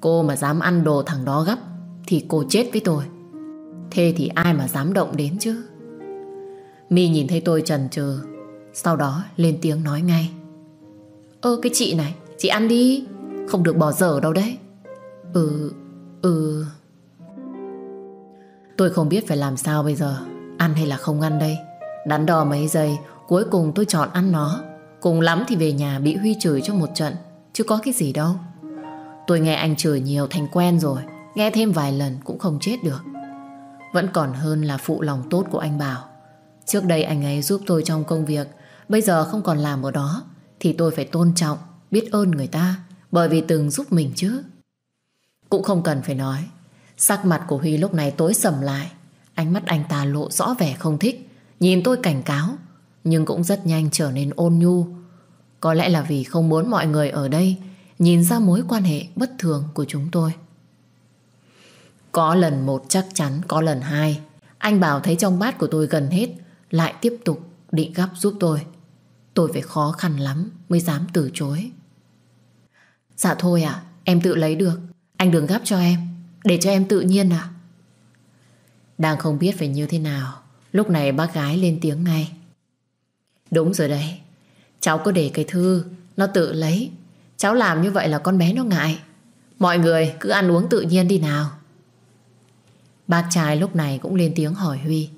Cô mà dám ăn đồ thằng đó gấp Thì cô chết với tôi Thế thì ai mà dám động đến chứ Mi nhìn thấy tôi chần chừ Sau đó lên tiếng nói ngay Ơ cái chị này Chị ăn đi Không được bỏ dở đâu đấy Ừ Ừ Tôi không biết phải làm sao bây giờ Ăn hay là không ăn đây Đắn đo mấy giây Cuối cùng tôi chọn ăn nó Cùng lắm thì về nhà bị Huy chửi cho một trận Chứ có cái gì đâu Tôi nghe anh chửi nhiều thành quen rồi Nghe thêm vài lần cũng không chết được Vẫn còn hơn là phụ lòng tốt của anh Bảo Trước đây anh ấy giúp tôi trong công việc Bây giờ không còn làm ở đó Thì tôi phải tôn trọng, biết ơn người ta Bởi vì từng giúp mình chứ Cũng không cần phải nói Sắc mặt của Huy lúc này tối sầm lại Ánh mắt anh ta lộ rõ vẻ không thích Nhìn tôi cảnh cáo Nhưng cũng rất nhanh trở nên ôn nhu Có lẽ là vì không muốn mọi người ở đây Nhìn ra mối quan hệ bất thường của chúng tôi Có lần một chắc chắn Có lần hai Anh bảo thấy trong bát của tôi gần hết lại tiếp tục định gấp giúp tôi. Tôi phải khó khăn lắm mới dám từ chối. Dạ thôi à, em tự lấy được. Anh đừng gấp cho em, để cho em tự nhiên À. Đang không biết phải như thế nào, lúc này bác gái lên tiếng ngay. Đúng rồi đấy, cháu có để cái thư, nó tự lấy. Cháu làm như vậy là con bé nó ngại. Mọi người cứ ăn uống tự nhiên đi nào. Bác trai lúc này cũng lên tiếng hỏi Huy.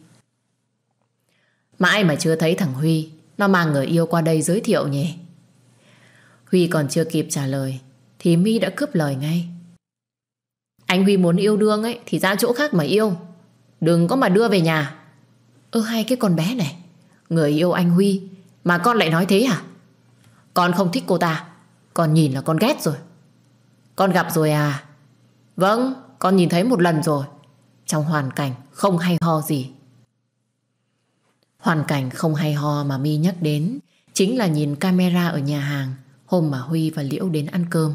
Mãi mà chưa thấy thằng Huy Nó mang người yêu qua đây giới thiệu nhỉ Huy còn chưa kịp trả lời Thì My đã cướp lời ngay Anh Huy muốn yêu đương ấy Thì ra chỗ khác mà yêu Đừng có mà đưa về nhà Ơ hai cái con bé này Người yêu anh Huy Mà con lại nói thế hả Con không thích cô ta Con nhìn là con ghét rồi Con gặp rồi à Vâng con nhìn thấy một lần rồi Trong hoàn cảnh không hay ho gì Hoàn cảnh không hay ho mà mi nhắc đến chính là nhìn camera ở nhà hàng hôm mà Huy và Liễu đến ăn cơm.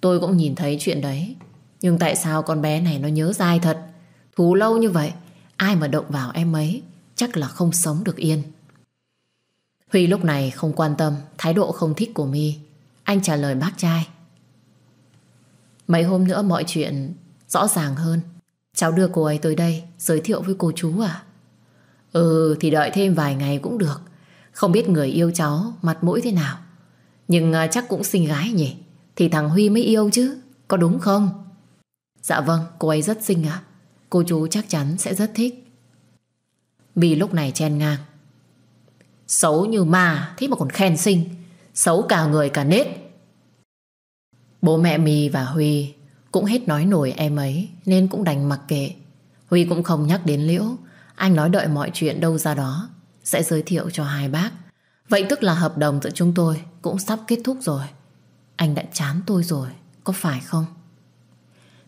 Tôi cũng nhìn thấy chuyện đấy. Nhưng tại sao con bé này nó nhớ dai thật? Thú lâu như vậy, ai mà động vào em ấy chắc là không sống được yên. Huy lúc này không quan tâm thái độ không thích của mi Anh trả lời bác trai. Mấy hôm nữa mọi chuyện rõ ràng hơn. Cháu đưa cô ấy tới đây giới thiệu với cô chú à? Ừ thì đợi thêm vài ngày cũng được Không biết người yêu cháu mặt mũi thế nào Nhưng à, chắc cũng xinh gái nhỉ Thì thằng Huy mới yêu chứ Có đúng không Dạ vâng cô ấy rất xinh ạ Cô chú chắc chắn sẽ rất thích Bi lúc này chen ngang Xấu như ma Thế mà còn khen xinh Xấu cả người cả nết Bố mẹ Mì và Huy Cũng hết nói nổi em ấy Nên cũng đành mặc kệ Huy cũng không nhắc đến Liễu anh nói đợi mọi chuyện đâu ra đó Sẽ giới thiệu cho hai bác Vậy tức là hợp đồng giữa chúng tôi Cũng sắp kết thúc rồi Anh đã chán tôi rồi Có phải không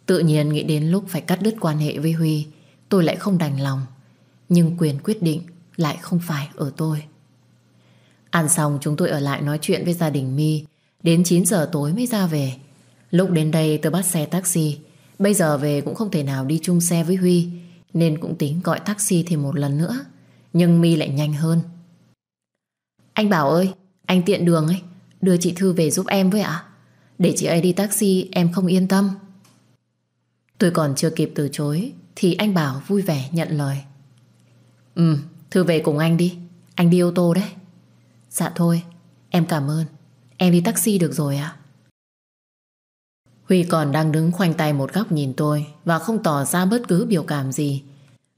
Tự nhiên nghĩ đến lúc phải cắt đứt quan hệ với Huy Tôi lại không đành lòng Nhưng quyền quyết định lại không phải ở tôi Ăn xong chúng tôi ở lại nói chuyện với gia đình Mi Đến 9 giờ tối mới ra về Lúc đến đây tôi bắt xe taxi Bây giờ về cũng không thể nào đi chung xe với Huy nên cũng tính gọi taxi thêm một lần nữa. Nhưng mi lại nhanh hơn. Anh Bảo ơi, anh tiện đường ấy, đưa chị Thư về giúp em với ạ. Để chị ấy đi taxi em không yên tâm. Tôi còn chưa kịp từ chối thì anh Bảo vui vẻ nhận lời. Ừ, Thư về cùng anh đi. Anh đi ô tô đấy. Dạ thôi, em cảm ơn. Em đi taxi được rồi ạ. Huy còn đang đứng khoanh tay một góc nhìn tôi và không tỏ ra bất cứ biểu cảm gì.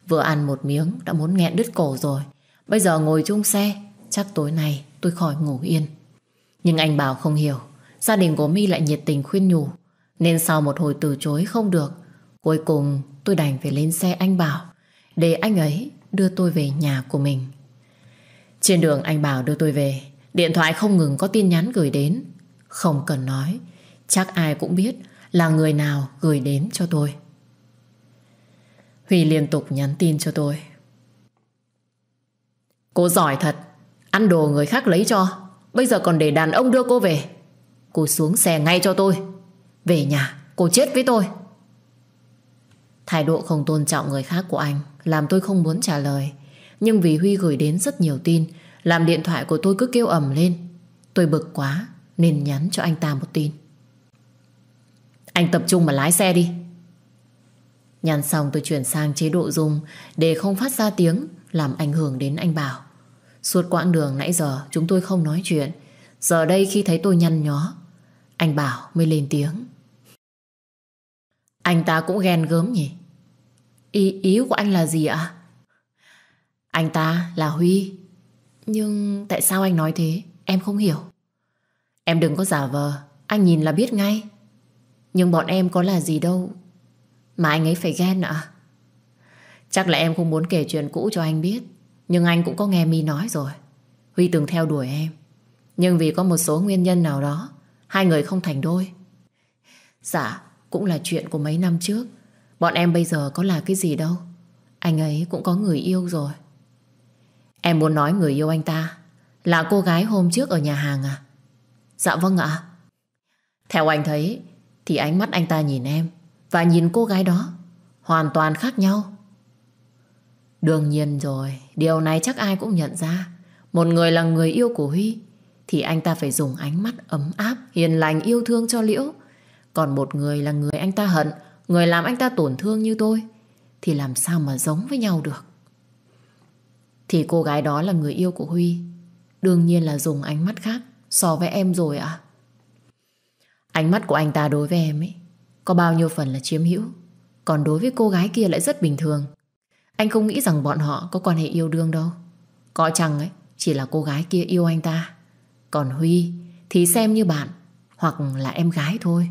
Vừa ăn một miếng đã muốn nghẹn đứt cổ rồi. Bây giờ ngồi chung xe, chắc tối nay tôi khỏi ngủ yên. Nhưng anh bảo không hiểu, gia đình của My lại nhiệt tình khuyên nhủ. Nên sau một hồi từ chối không được, cuối cùng tôi đành phải lên xe anh bảo để anh ấy đưa tôi về nhà của mình. Trên đường anh bảo đưa tôi về, điện thoại không ngừng có tin nhắn gửi đến. Không cần nói, Chắc ai cũng biết là người nào gửi đến cho tôi. Huy liên tục nhắn tin cho tôi. Cô giỏi thật, ăn đồ người khác lấy cho, bây giờ còn để đàn ông đưa cô về. Cô xuống xe ngay cho tôi. Về nhà, cô chết với tôi. Thái độ không tôn trọng người khác của anh làm tôi không muốn trả lời. Nhưng vì Huy gửi đến rất nhiều tin, làm điện thoại của tôi cứ kêu ầm lên. Tôi bực quá nên nhắn cho anh ta một tin. Anh tập trung mà lái xe đi Nhắn xong tôi chuyển sang chế độ dùng Để không phát ra tiếng Làm ảnh hưởng đến anh Bảo Suốt quãng đường nãy giờ chúng tôi không nói chuyện Giờ đây khi thấy tôi nhăn nhó Anh Bảo mới lên tiếng Anh ta cũng ghen gớm nhỉ Ý, ý của anh là gì ạ? Anh ta là Huy Nhưng tại sao anh nói thế Em không hiểu Em đừng có giả vờ Anh nhìn là biết ngay nhưng bọn em có là gì đâu Mà anh ấy phải ghen ạ Chắc là em không muốn kể chuyện cũ cho anh biết Nhưng anh cũng có nghe mi nói rồi Huy từng theo đuổi em Nhưng vì có một số nguyên nhân nào đó Hai người không thành đôi Dạ cũng là chuyện của mấy năm trước Bọn em bây giờ có là cái gì đâu Anh ấy cũng có người yêu rồi Em muốn nói người yêu anh ta Là cô gái hôm trước ở nhà hàng à Dạ vâng ạ Theo anh thấy thì ánh mắt anh ta nhìn em Và nhìn cô gái đó Hoàn toàn khác nhau Đương nhiên rồi Điều này chắc ai cũng nhận ra Một người là người yêu của Huy Thì anh ta phải dùng ánh mắt ấm áp Hiền lành yêu thương cho Liễu Còn một người là người anh ta hận Người làm anh ta tổn thương như tôi Thì làm sao mà giống với nhau được Thì cô gái đó là người yêu của Huy Đương nhiên là dùng ánh mắt khác So với em rồi ạ Ánh mắt của anh ta đối với em ấy Có bao nhiêu phần là chiếm hữu Còn đối với cô gái kia lại rất bình thường Anh không nghĩ rằng bọn họ có quan hệ yêu đương đâu Có chăng ấy Chỉ là cô gái kia yêu anh ta Còn Huy thì xem như bạn Hoặc là em gái thôi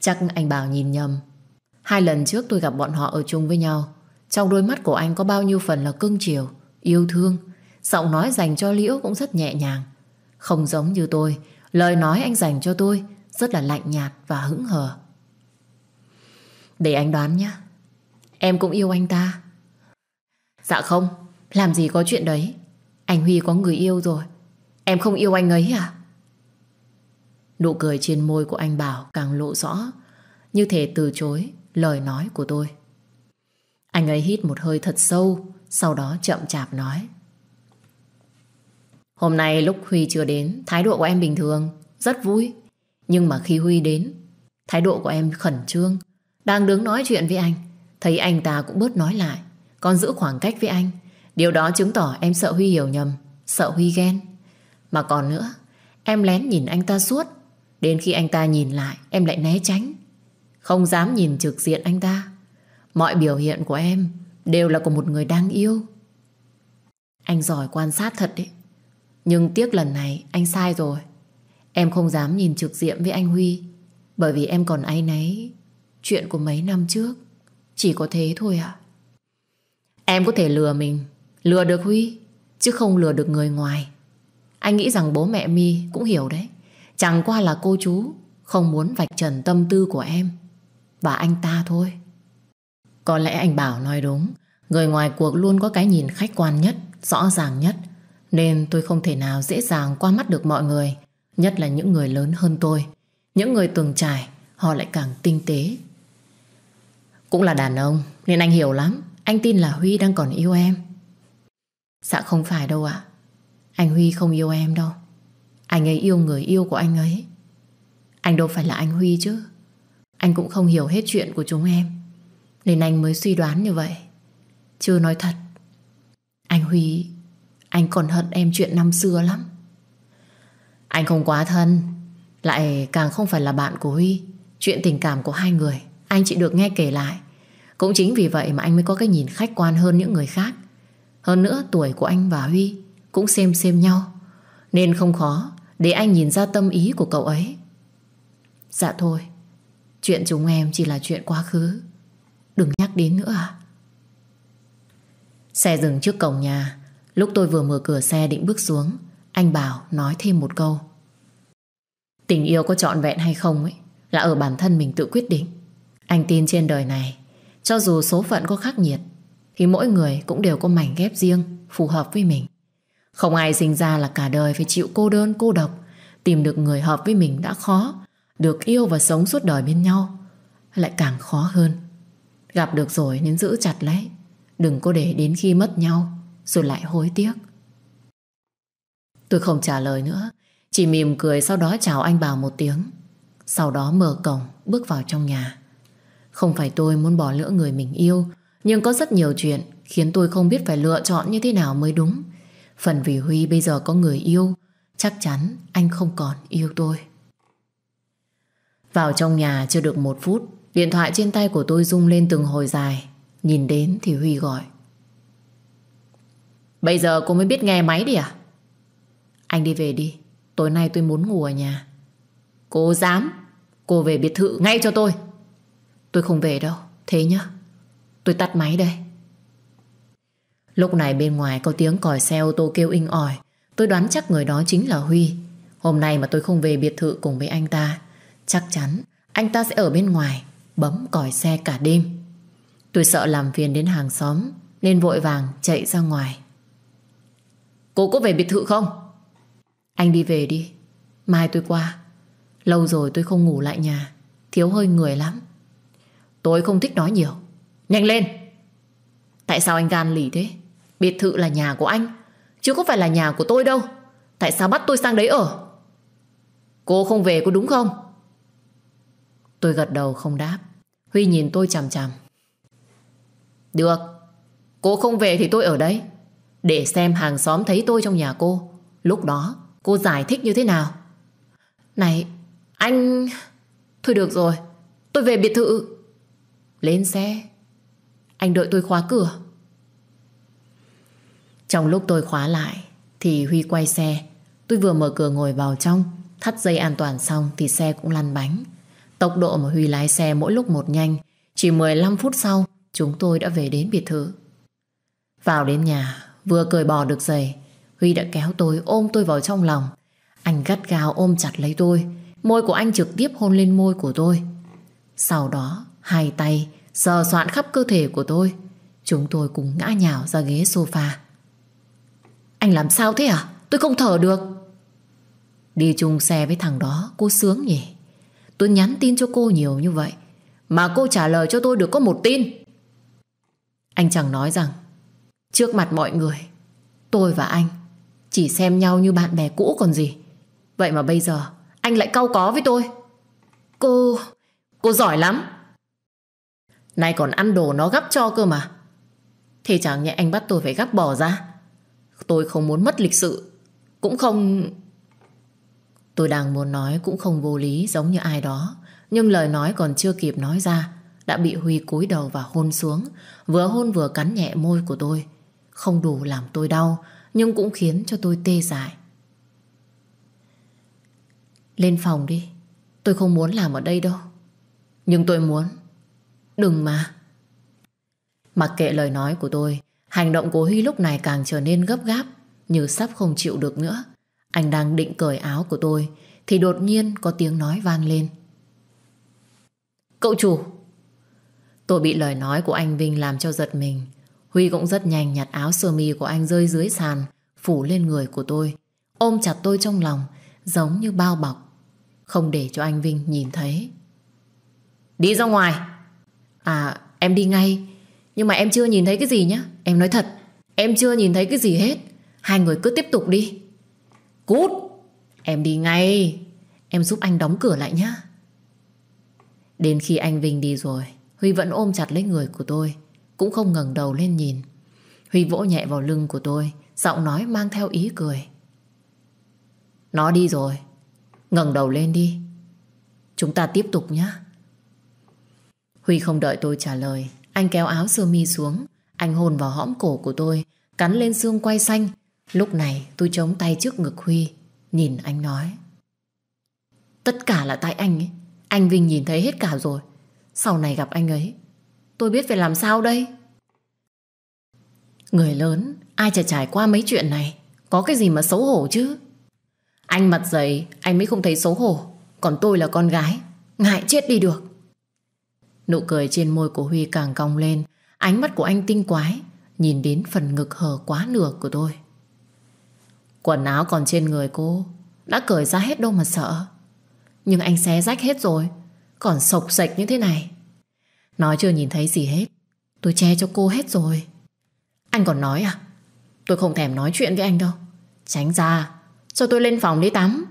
Chắc anh Bảo nhìn nhầm Hai lần trước tôi gặp bọn họ ở chung với nhau Trong đôi mắt của anh có bao nhiêu phần là cưng chiều Yêu thương Giọng nói dành cho Liễu cũng rất nhẹ nhàng Không giống như tôi Lời nói anh dành cho tôi rất là lạnh nhạt và hững hờ. Để anh đoán nhé. Em cũng yêu anh ta. Dạ không, làm gì có chuyện đấy. Anh Huy có người yêu rồi. Em không yêu anh ấy à? Nụ cười trên môi của anh Bảo càng lộ rõ, như thể từ chối lời nói của tôi. Anh ấy hít một hơi thật sâu, sau đó chậm chạp nói. Hôm nay lúc Huy chưa đến, thái độ của em bình thường, rất vui. Nhưng mà khi Huy đến, thái độ của em khẩn trương. Đang đứng nói chuyện với anh, thấy anh ta cũng bớt nói lại. còn giữ khoảng cách với anh. Điều đó chứng tỏ em sợ Huy hiểu nhầm, sợ Huy ghen. Mà còn nữa, em lén nhìn anh ta suốt. Đến khi anh ta nhìn lại, em lại né tránh. Không dám nhìn trực diện anh ta. Mọi biểu hiện của em đều là của một người đang yêu. Anh giỏi quan sát thật đấy. Nhưng tiếc lần này anh sai rồi. Em không dám nhìn trực diện với anh Huy bởi vì em còn ai nấy chuyện của mấy năm trước. Chỉ có thế thôi ạ. Em có thể lừa mình, lừa được Huy chứ không lừa được người ngoài. Anh nghĩ rằng bố mẹ mi cũng hiểu đấy. Chẳng qua là cô chú không muốn vạch trần tâm tư của em và anh ta thôi. Có lẽ anh Bảo nói đúng. Người ngoài cuộc luôn có cái nhìn khách quan nhất, rõ ràng nhất nên tôi không thể nào dễ dàng qua mắt được mọi người Nhất là những người lớn hơn tôi Những người từng trải Họ lại càng tinh tế Cũng là đàn ông Nên anh hiểu lắm Anh tin là Huy đang còn yêu em Dạ không phải đâu ạ Anh Huy không yêu em đâu Anh ấy yêu người yêu của anh ấy Anh đâu phải là anh Huy chứ Anh cũng không hiểu hết chuyện của chúng em Nên anh mới suy đoán như vậy Chưa nói thật Anh Huy anh còn hận em chuyện năm xưa lắm Anh không quá thân Lại càng không phải là bạn của Huy Chuyện tình cảm của hai người Anh chỉ được nghe kể lại Cũng chính vì vậy mà anh mới có cái nhìn khách quan hơn những người khác Hơn nữa tuổi của anh và Huy Cũng xem xem nhau Nên không khó Để anh nhìn ra tâm ý của cậu ấy Dạ thôi Chuyện chúng em chỉ là chuyện quá khứ Đừng nhắc đến nữa à Xe dừng trước cổng nhà Lúc tôi vừa mở cửa xe định bước xuống Anh Bảo nói thêm một câu Tình yêu có trọn vẹn hay không ấy Là ở bản thân mình tự quyết định Anh tin trên đời này Cho dù số phận có khắc nghiệt Thì mỗi người cũng đều có mảnh ghép riêng Phù hợp với mình Không ai sinh ra là cả đời phải chịu cô đơn cô độc Tìm được người hợp với mình đã khó Được yêu và sống suốt đời bên nhau Lại càng khó hơn Gặp được rồi nên giữ chặt lấy Đừng có để đến khi mất nhau rồi lại hối tiếc Tôi không trả lời nữa Chỉ mỉm cười sau đó chào anh Bảo một tiếng Sau đó mở cổng Bước vào trong nhà Không phải tôi muốn bỏ lỡ người mình yêu Nhưng có rất nhiều chuyện Khiến tôi không biết phải lựa chọn như thế nào mới đúng Phần vì Huy bây giờ có người yêu Chắc chắn anh không còn yêu tôi Vào trong nhà chưa được một phút Điện thoại trên tay của tôi rung lên từng hồi dài Nhìn đến thì Huy gọi Bây giờ cô mới biết nghe máy đi à? Anh đi về đi. Tối nay tôi muốn ngủ ở nhà. Cô dám. Cô về biệt thự ngay cho tôi. Tôi không về đâu. Thế nhá. Tôi tắt máy đây. Lúc này bên ngoài có tiếng còi xe ô tô kêu inh ỏi. Tôi đoán chắc người đó chính là Huy. Hôm nay mà tôi không về biệt thự cùng với anh ta. Chắc chắn anh ta sẽ ở bên ngoài bấm còi xe cả đêm. Tôi sợ làm phiền đến hàng xóm nên vội vàng chạy ra ngoài. Cô có về biệt thự không Anh đi về đi Mai tôi qua Lâu rồi tôi không ngủ lại nhà Thiếu hơi người lắm Tôi không thích nói nhiều Nhanh lên Tại sao anh gan lì thế Biệt thự là nhà của anh Chứ có phải là nhà của tôi đâu Tại sao bắt tôi sang đấy ở Cô không về có đúng không Tôi gật đầu không đáp Huy nhìn tôi chằm chằm Được Cô không về thì tôi ở đấy để xem hàng xóm thấy tôi trong nhà cô Lúc đó cô giải thích như thế nào Này Anh Thôi được rồi Tôi về biệt thự Lên xe Anh đợi tôi khóa cửa Trong lúc tôi khóa lại Thì Huy quay xe Tôi vừa mở cửa ngồi vào trong Thắt dây an toàn xong thì xe cũng lăn bánh Tốc độ mà Huy lái xe mỗi lúc một nhanh Chỉ 15 phút sau Chúng tôi đã về đến biệt thự Vào đến nhà Vừa cởi bỏ được giày Huy đã kéo tôi ôm tôi vào trong lòng Anh gắt gao ôm chặt lấy tôi Môi của anh trực tiếp hôn lên môi của tôi Sau đó Hai tay sờ soạn khắp cơ thể của tôi Chúng tôi cùng ngã nhào ra ghế sofa Anh làm sao thế à Tôi không thở được Đi chung xe với thằng đó Cô sướng nhỉ Tôi nhắn tin cho cô nhiều như vậy Mà cô trả lời cho tôi được có một tin Anh chẳng nói rằng Trước mặt mọi người Tôi và anh Chỉ xem nhau như bạn bè cũ còn gì Vậy mà bây giờ Anh lại cau có với tôi Cô... cô giỏi lắm Nay còn ăn đồ nó gấp cho cơ mà Thế chẳng nhẽ anh bắt tôi phải gấp bỏ ra Tôi không muốn mất lịch sự Cũng không... Tôi đang muốn nói cũng không vô lý giống như ai đó Nhưng lời nói còn chưa kịp nói ra Đã bị Huy cúi đầu và hôn xuống Vừa hôn vừa cắn nhẹ môi của tôi không đủ làm tôi đau Nhưng cũng khiến cho tôi tê dại Lên phòng đi Tôi không muốn làm ở đây đâu Nhưng tôi muốn Đừng mà Mặc kệ lời nói của tôi Hành động của Huy lúc này càng trở nên gấp gáp Như sắp không chịu được nữa Anh đang định cởi áo của tôi Thì đột nhiên có tiếng nói vang lên Cậu chủ Tôi bị lời nói của anh Vinh làm cho giật mình Huy cũng rất nhanh nhặt áo sơ mi của anh rơi dưới sàn, phủ lên người của tôi. Ôm chặt tôi trong lòng, giống như bao bọc. Không để cho anh Vinh nhìn thấy. Đi ra ngoài. À, em đi ngay. Nhưng mà em chưa nhìn thấy cái gì nhá. Em nói thật, em chưa nhìn thấy cái gì hết. Hai người cứ tiếp tục đi. Cút! Em đi ngay. Em giúp anh đóng cửa lại nhá. Đến khi anh Vinh đi rồi, Huy vẫn ôm chặt lấy người của tôi. Cũng không ngẩng đầu lên nhìn Huy vỗ nhẹ vào lưng của tôi Giọng nói mang theo ý cười Nó đi rồi ngẩng đầu lên đi Chúng ta tiếp tục nhé Huy không đợi tôi trả lời Anh kéo áo sơ mi xuống Anh hôn vào hõm cổ của tôi Cắn lên xương quay xanh Lúc này tôi chống tay trước ngực Huy Nhìn anh nói Tất cả là tại anh ấy Anh Vinh nhìn thấy hết cả rồi Sau này gặp anh ấy Tôi biết phải làm sao đây Người lớn Ai chả trải qua mấy chuyện này Có cái gì mà xấu hổ chứ Anh mặt dày anh mới không thấy xấu hổ Còn tôi là con gái Ngại chết đi được Nụ cười trên môi của Huy càng cong lên Ánh mắt của anh tinh quái Nhìn đến phần ngực hở quá nửa của tôi Quần áo còn trên người cô Đã cởi ra hết đâu mà sợ Nhưng anh xé rách hết rồi Còn sộc sạch như thế này Nói chưa nhìn thấy gì hết Tôi che cho cô hết rồi Anh còn nói à Tôi không thèm nói chuyện với anh đâu Tránh ra Cho tôi lên phòng đi tắm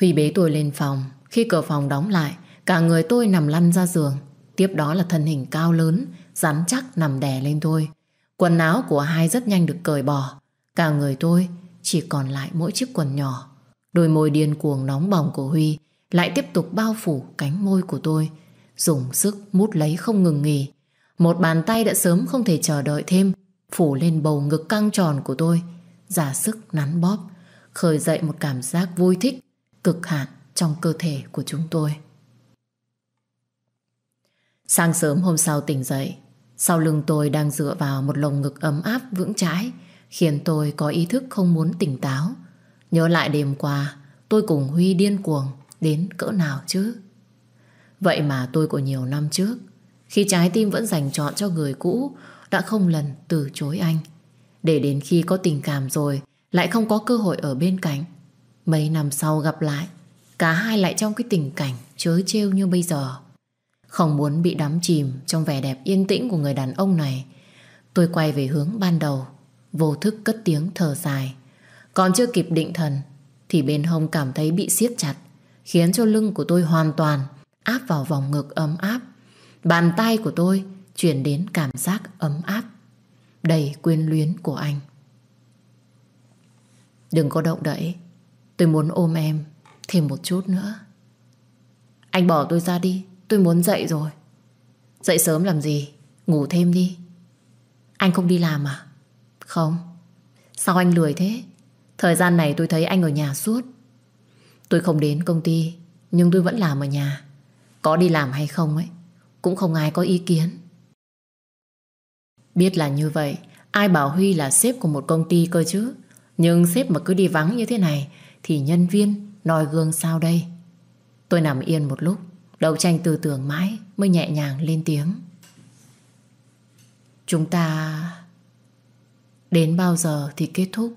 Huy bế tôi lên phòng Khi cửa phòng đóng lại Cả người tôi nằm lăn ra giường Tiếp đó là thân hình cao lớn Rắn chắc nằm đè lên tôi Quần áo của hai rất nhanh được cởi bỏ Cả người tôi chỉ còn lại mỗi chiếc quần nhỏ Đôi môi điên cuồng nóng bỏng của Huy Lại tiếp tục bao phủ cánh môi của tôi dùng sức mút lấy không ngừng nghỉ. Một bàn tay đã sớm không thể chờ đợi thêm, phủ lên bầu ngực căng tròn của tôi, giả sức nắn bóp, khởi dậy một cảm giác vui thích, cực hạn trong cơ thể của chúng tôi. Sáng sớm hôm sau tỉnh dậy, sau lưng tôi đang dựa vào một lồng ngực ấm áp vững chãi, khiến tôi có ý thức không muốn tỉnh táo. Nhớ lại đêm qua, tôi cùng Huy điên cuồng đến cỡ nào chứ? Vậy mà tôi của nhiều năm trước Khi trái tim vẫn dành chọn cho người cũ Đã không lần từ chối anh Để đến khi có tình cảm rồi Lại không có cơ hội ở bên cạnh Mấy năm sau gặp lại Cả hai lại trong cái tình cảnh Chớ trêu như bây giờ Không muốn bị đắm chìm Trong vẻ đẹp yên tĩnh của người đàn ông này Tôi quay về hướng ban đầu Vô thức cất tiếng thở dài Còn chưa kịp định thần Thì bên hông cảm thấy bị siết chặt Khiến cho lưng của tôi hoàn toàn áp vào vòng ngực ấm áp. Bàn tay của tôi truyền đến cảm giác ấm áp, đầy quyến luyến của anh. Đừng có động đậy, tôi muốn ôm em thêm một chút nữa. Anh bỏ tôi ra đi, tôi muốn dậy rồi. Dậy sớm làm gì, ngủ thêm đi. Anh không đi làm à? Không. Sao anh lười thế? Thời gian này tôi thấy anh ở nhà suốt. Tôi không đến công ty, nhưng tôi vẫn làm ở nhà. Có đi làm hay không ấy Cũng không ai có ý kiến Biết là như vậy Ai bảo Huy là sếp của một công ty cơ chứ Nhưng sếp mà cứ đi vắng như thế này Thì nhân viên noi gương sao đây Tôi nằm yên một lúc Đầu tranh tư tưởng mãi Mới nhẹ nhàng lên tiếng Chúng ta Đến bao giờ thì kết thúc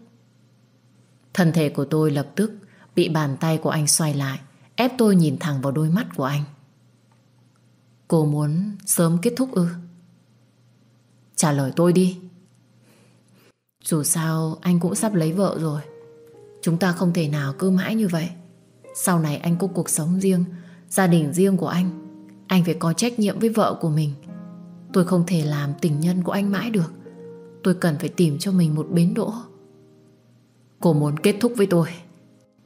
Thân thể của tôi lập tức Bị bàn tay của anh xoay lại Ép tôi nhìn thẳng vào đôi mắt của anh Cô muốn sớm kết thúc ư? Trả lời tôi đi. Dù sao anh cũng sắp lấy vợ rồi. Chúng ta không thể nào cứ mãi như vậy. Sau này anh có cuộc sống riêng, gia đình riêng của anh. Anh phải có trách nhiệm với vợ của mình. Tôi không thể làm tình nhân của anh mãi được. Tôi cần phải tìm cho mình một bến đỗ. Cô muốn kết thúc với tôi.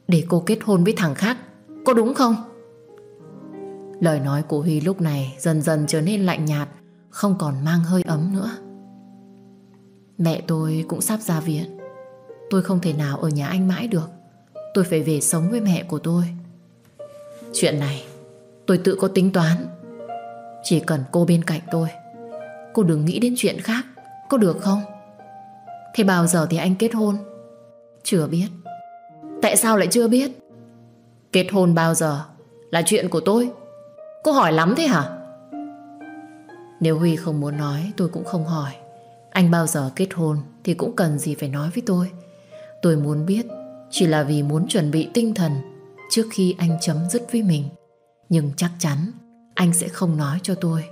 Để cô kết hôn với thằng khác, có đúng không? Lời nói của Huy lúc này dần dần trở nên lạnh nhạt, không còn mang hơi ấm nữa. Mẹ tôi cũng sắp ra viện. Tôi không thể nào ở nhà anh mãi được. Tôi phải về sống với mẹ của tôi. Chuyện này, tôi tự có tính toán. Chỉ cần cô bên cạnh tôi, cô đừng nghĩ đến chuyện khác, có được không? Thế bao giờ thì anh kết hôn? Chưa biết. Tại sao lại chưa biết? Kết hôn bao giờ là chuyện của tôi. Cô hỏi lắm thế hả? Nếu Huy không muốn nói tôi cũng không hỏi. Anh bao giờ kết hôn thì cũng cần gì phải nói với tôi. Tôi muốn biết chỉ là vì muốn chuẩn bị tinh thần trước khi anh chấm dứt với mình. Nhưng chắc chắn anh sẽ không nói cho tôi.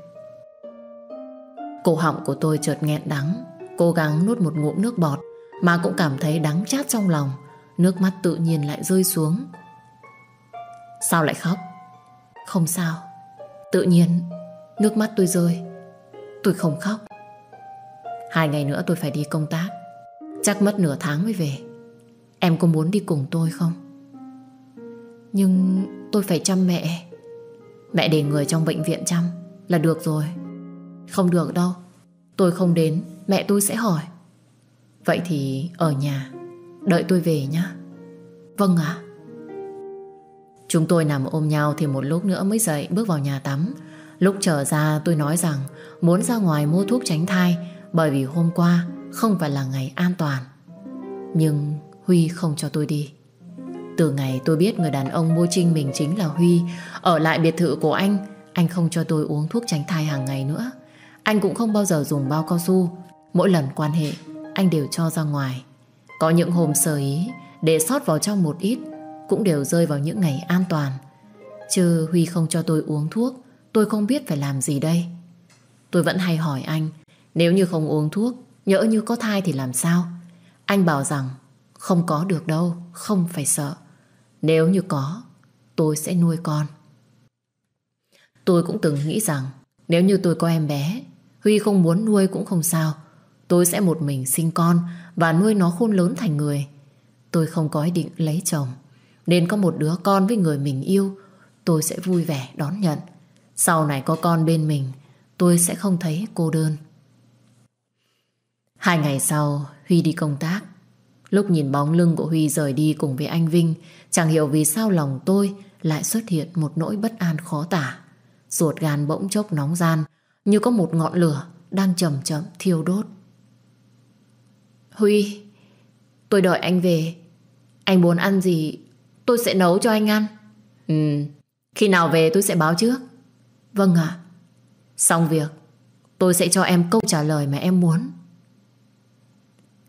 Cổ họng của tôi chợt nghẹn đắng, cố gắng nuốt một ngụm nước bọt mà cũng cảm thấy đắng chát trong lòng. Nước mắt tự nhiên lại rơi xuống. Sao lại khóc? Không sao, Tự nhiên Nước mắt tôi rơi Tôi không khóc Hai ngày nữa tôi phải đi công tác Chắc mất nửa tháng mới về Em có muốn đi cùng tôi không? Nhưng tôi phải chăm mẹ Mẹ để người trong bệnh viện chăm Là được rồi Không được đâu Tôi không đến mẹ tôi sẽ hỏi Vậy thì ở nhà Đợi tôi về nhá Vâng ạ Chúng tôi nằm ôm nhau thì một lúc nữa mới dậy bước vào nhà tắm. Lúc trở ra tôi nói rằng muốn ra ngoài mua thuốc tránh thai bởi vì hôm qua không phải là ngày an toàn. Nhưng Huy không cho tôi đi. Từ ngày tôi biết người đàn ông mua trinh mình chính là Huy, ở lại biệt thự của anh, anh không cho tôi uống thuốc tránh thai hàng ngày nữa. Anh cũng không bao giờ dùng bao cao su. Mỗi lần quan hệ, anh đều cho ra ngoài. Có những hôm sơ ý, để sót vào trong một ít cũng đều rơi vào những ngày an toàn. Chứ Huy không cho tôi uống thuốc, tôi không biết phải làm gì đây. Tôi vẫn hay hỏi anh, nếu như không uống thuốc, nhỡ như có thai thì làm sao? Anh bảo rằng, không có được đâu, không phải sợ. Nếu như có, tôi sẽ nuôi con. Tôi cũng từng nghĩ rằng, nếu như tôi có em bé, Huy không muốn nuôi cũng không sao. Tôi sẽ một mình sinh con và nuôi nó khôn lớn thành người. Tôi không có ý định lấy chồng nên có một đứa con với người mình yêu, tôi sẽ vui vẻ đón nhận. Sau này có con bên mình, tôi sẽ không thấy cô đơn. Hai ngày sau, Huy đi công tác. Lúc nhìn bóng lưng của Huy rời đi cùng với anh Vinh, chẳng hiểu vì sao lòng tôi lại xuất hiện một nỗi bất an khó tả. Ruột gan bỗng chốc nóng gian, như có một ngọn lửa đang chậm chậm thiêu đốt. Huy, tôi đợi anh về. Anh muốn ăn gì Tôi sẽ nấu cho anh ăn Ừ Khi nào về tôi sẽ báo trước Vâng ạ Xong việc Tôi sẽ cho em câu trả lời mà em muốn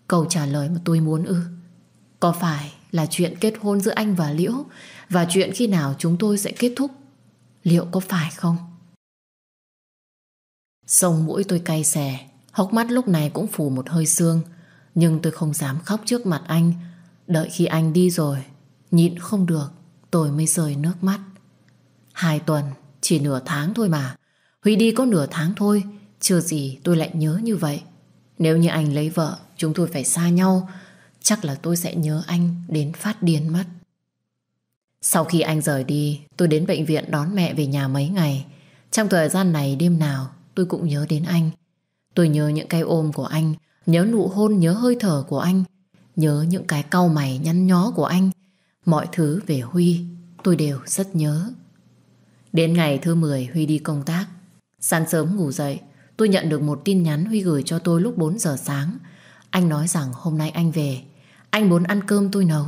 Câu trả lời mà tôi muốn ư Có phải là chuyện kết hôn giữa anh và Liễu Và chuyện khi nào chúng tôi sẽ kết thúc Liệu có phải không Sông mũi tôi cay xè Hốc mắt lúc này cũng phủ một hơi sương Nhưng tôi không dám khóc trước mặt anh Đợi khi anh đi rồi Nhịn không được Tôi mới rơi nước mắt Hai tuần, chỉ nửa tháng thôi mà Huy đi có nửa tháng thôi Chưa gì tôi lại nhớ như vậy Nếu như anh lấy vợ Chúng tôi phải xa nhau Chắc là tôi sẽ nhớ anh đến phát điên mất Sau khi anh rời đi Tôi đến bệnh viện đón mẹ về nhà mấy ngày Trong thời gian này đêm nào Tôi cũng nhớ đến anh Tôi nhớ những cái ôm của anh Nhớ nụ hôn, nhớ hơi thở của anh Nhớ những cái cau mày nhăn nhó của anh Mọi thứ về Huy tôi đều rất nhớ. Đến ngày thứ 10 Huy đi công tác. Sáng sớm ngủ dậy, tôi nhận được một tin nhắn Huy gửi cho tôi lúc 4 giờ sáng. Anh nói rằng hôm nay anh về, anh muốn ăn cơm tôi nấu.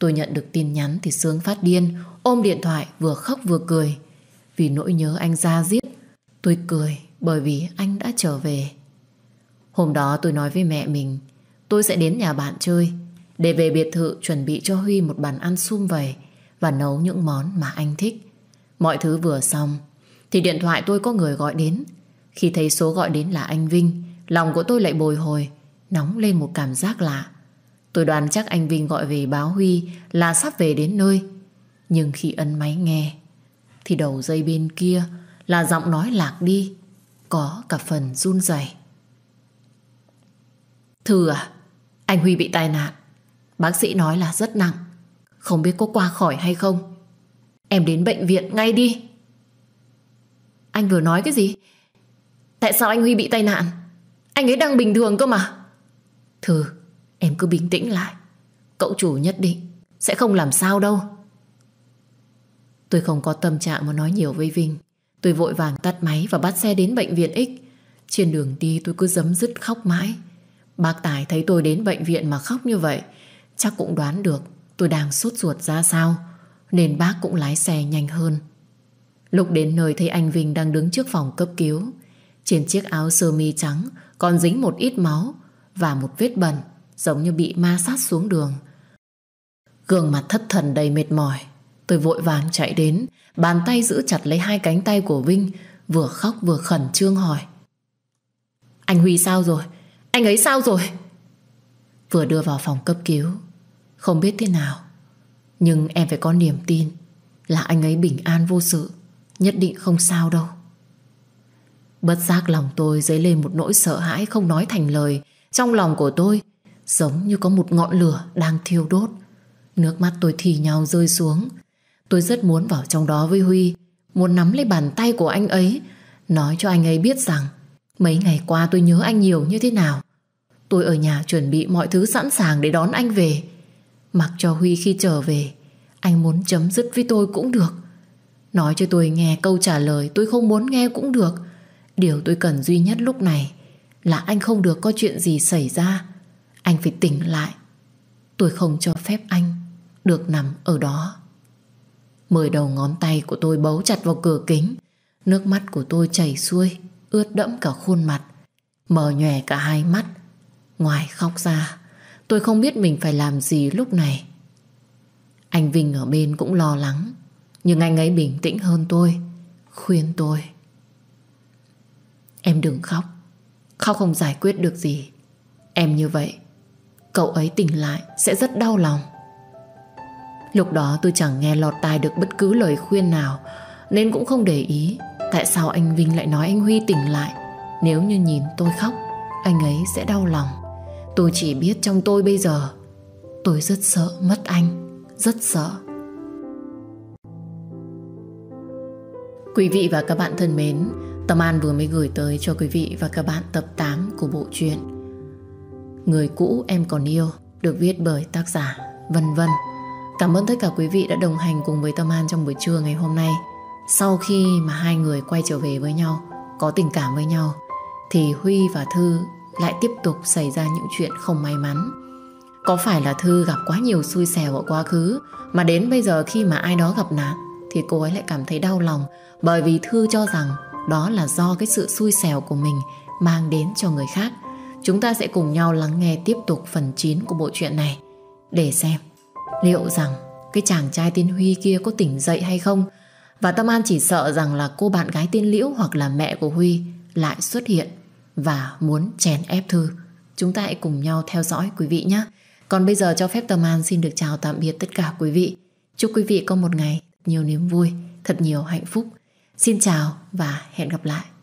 Tôi nhận được tin nhắn thì sướng phát điên, ôm điện thoại vừa khóc vừa cười. Vì nỗi nhớ anh ra giết, tôi cười bởi vì anh đã trở về. Hôm đó tôi nói với mẹ mình, tôi sẽ đến nhà bạn chơi để về biệt thự chuẩn bị cho Huy một bàn ăn sum vầy và nấu những món mà anh thích. Mọi thứ vừa xong thì điện thoại tôi có người gọi đến. Khi thấy số gọi đến là anh Vinh, lòng của tôi lại bồi hồi, nóng lên một cảm giác lạ. Tôi đoán chắc anh Vinh gọi về báo Huy là sắp về đến nơi. Nhưng khi ấn máy nghe, thì đầu dây bên kia là giọng nói lạc đi, có cả phần run rẩy. Thừa, à, anh Huy bị tai nạn. Bác sĩ nói là rất nặng Không biết có qua khỏi hay không Em đến bệnh viện ngay đi Anh vừa nói cái gì Tại sao anh Huy bị tai nạn Anh ấy đang bình thường cơ mà Thư Em cứ bình tĩnh lại Cậu chủ nhất định Sẽ không làm sao đâu Tôi không có tâm trạng mà nói nhiều với Vinh Tôi vội vàng tắt máy và bắt xe đến bệnh viện X Trên đường đi tôi cứ dấm dứt khóc mãi Bác Tài thấy tôi đến bệnh viện mà khóc như vậy Chắc cũng đoán được tôi đang sốt ruột ra sao Nên bác cũng lái xe nhanh hơn Lúc đến nơi thấy anh Vinh đang đứng trước phòng cấp cứu Trên chiếc áo sơ mi trắng Còn dính một ít máu Và một vết bẩn Giống như bị ma sát xuống đường Gương mặt thất thần đầy mệt mỏi Tôi vội vàng chạy đến Bàn tay giữ chặt lấy hai cánh tay của Vinh Vừa khóc vừa khẩn trương hỏi Anh Huy sao rồi? Anh ấy sao rồi? Vừa đưa vào phòng cấp cứu không biết thế nào Nhưng em phải có niềm tin Là anh ấy bình an vô sự Nhất định không sao đâu Bất giác lòng tôi dấy lên một nỗi sợ hãi không nói thành lời Trong lòng của tôi Giống như có một ngọn lửa đang thiêu đốt Nước mắt tôi thì nhau rơi xuống Tôi rất muốn vào trong đó với Huy Muốn nắm lấy bàn tay của anh ấy Nói cho anh ấy biết rằng Mấy ngày qua tôi nhớ anh nhiều như thế nào Tôi ở nhà chuẩn bị mọi thứ sẵn sàng để đón anh về Mặc cho Huy khi trở về Anh muốn chấm dứt với tôi cũng được Nói cho tôi nghe câu trả lời Tôi không muốn nghe cũng được Điều tôi cần duy nhất lúc này Là anh không được có chuyện gì xảy ra Anh phải tỉnh lại Tôi không cho phép anh Được nằm ở đó Mười đầu ngón tay của tôi bấu chặt vào cửa kính Nước mắt của tôi chảy xuôi Ướt đẫm cả khuôn mặt Mờ nhòe cả hai mắt Ngoài khóc ra Tôi không biết mình phải làm gì lúc này Anh Vinh ở bên cũng lo lắng Nhưng anh ấy bình tĩnh hơn tôi Khuyên tôi Em đừng khóc Khóc không giải quyết được gì Em như vậy Cậu ấy tỉnh lại sẽ rất đau lòng Lúc đó tôi chẳng nghe lọt tai được bất cứ lời khuyên nào Nên cũng không để ý Tại sao anh Vinh lại nói anh Huy tỉnh lại Nếu như nhìn tôi khóc Anh ấy sẽ đau lòng Tôi chỉ biết trong tôi bây giờ Tôi rất sợ mất anh Rất sợ Quý vị và các bạn thân mến Tâm An vừa mới gửi tới cho quý vị và các bạn tập 8 của bộ truyện Người cũ em còn yêu Được viết bởi tác giả Vân Vân Cảm ơn tất cả quý vị đã đồng hành cùng với Tâm An trong buổi trưa ngày hôm nay Sau khi mà hai người quay trở về với nhau Có tình cảm với nhau Thì Huy và Thư lại tiếp tục xảy ra những chuyện không may mắn. Có phải là Thư gặp quá nhiều xui xẻo ở quá khứ mà đến bây giờ khi mà ai đó gặp nạn thì cô ấy lại cảm thấy đau lòng bởi vì Thư cho rằng đó là do cái sự xui xẻo của mình mang đến cho người khác. Chúng ta sẽ cùng nhau lắng nghe tiếp tục phần 9 của bộ truyện này để xem liệu rằng cái chàng trai tên Huy kia có tỉnh dậy hay không và Tâm An chỉ sợ rằng là cô bạn gái tên Liễu hoặc là mẹ của Huy lại xuất hiện và muốn chèn ép Thư. Chúng ta hãy cùng nhau theo dõi quý vị nhé. Còn bây giờ cho phép Tâm An xin được chào tạm biệt tất cả quý vị. Chúc quý vị có một ngày nhiều niềm vui, thật nhiều hạnh phúc. Xin chào và hẹn gặp lại.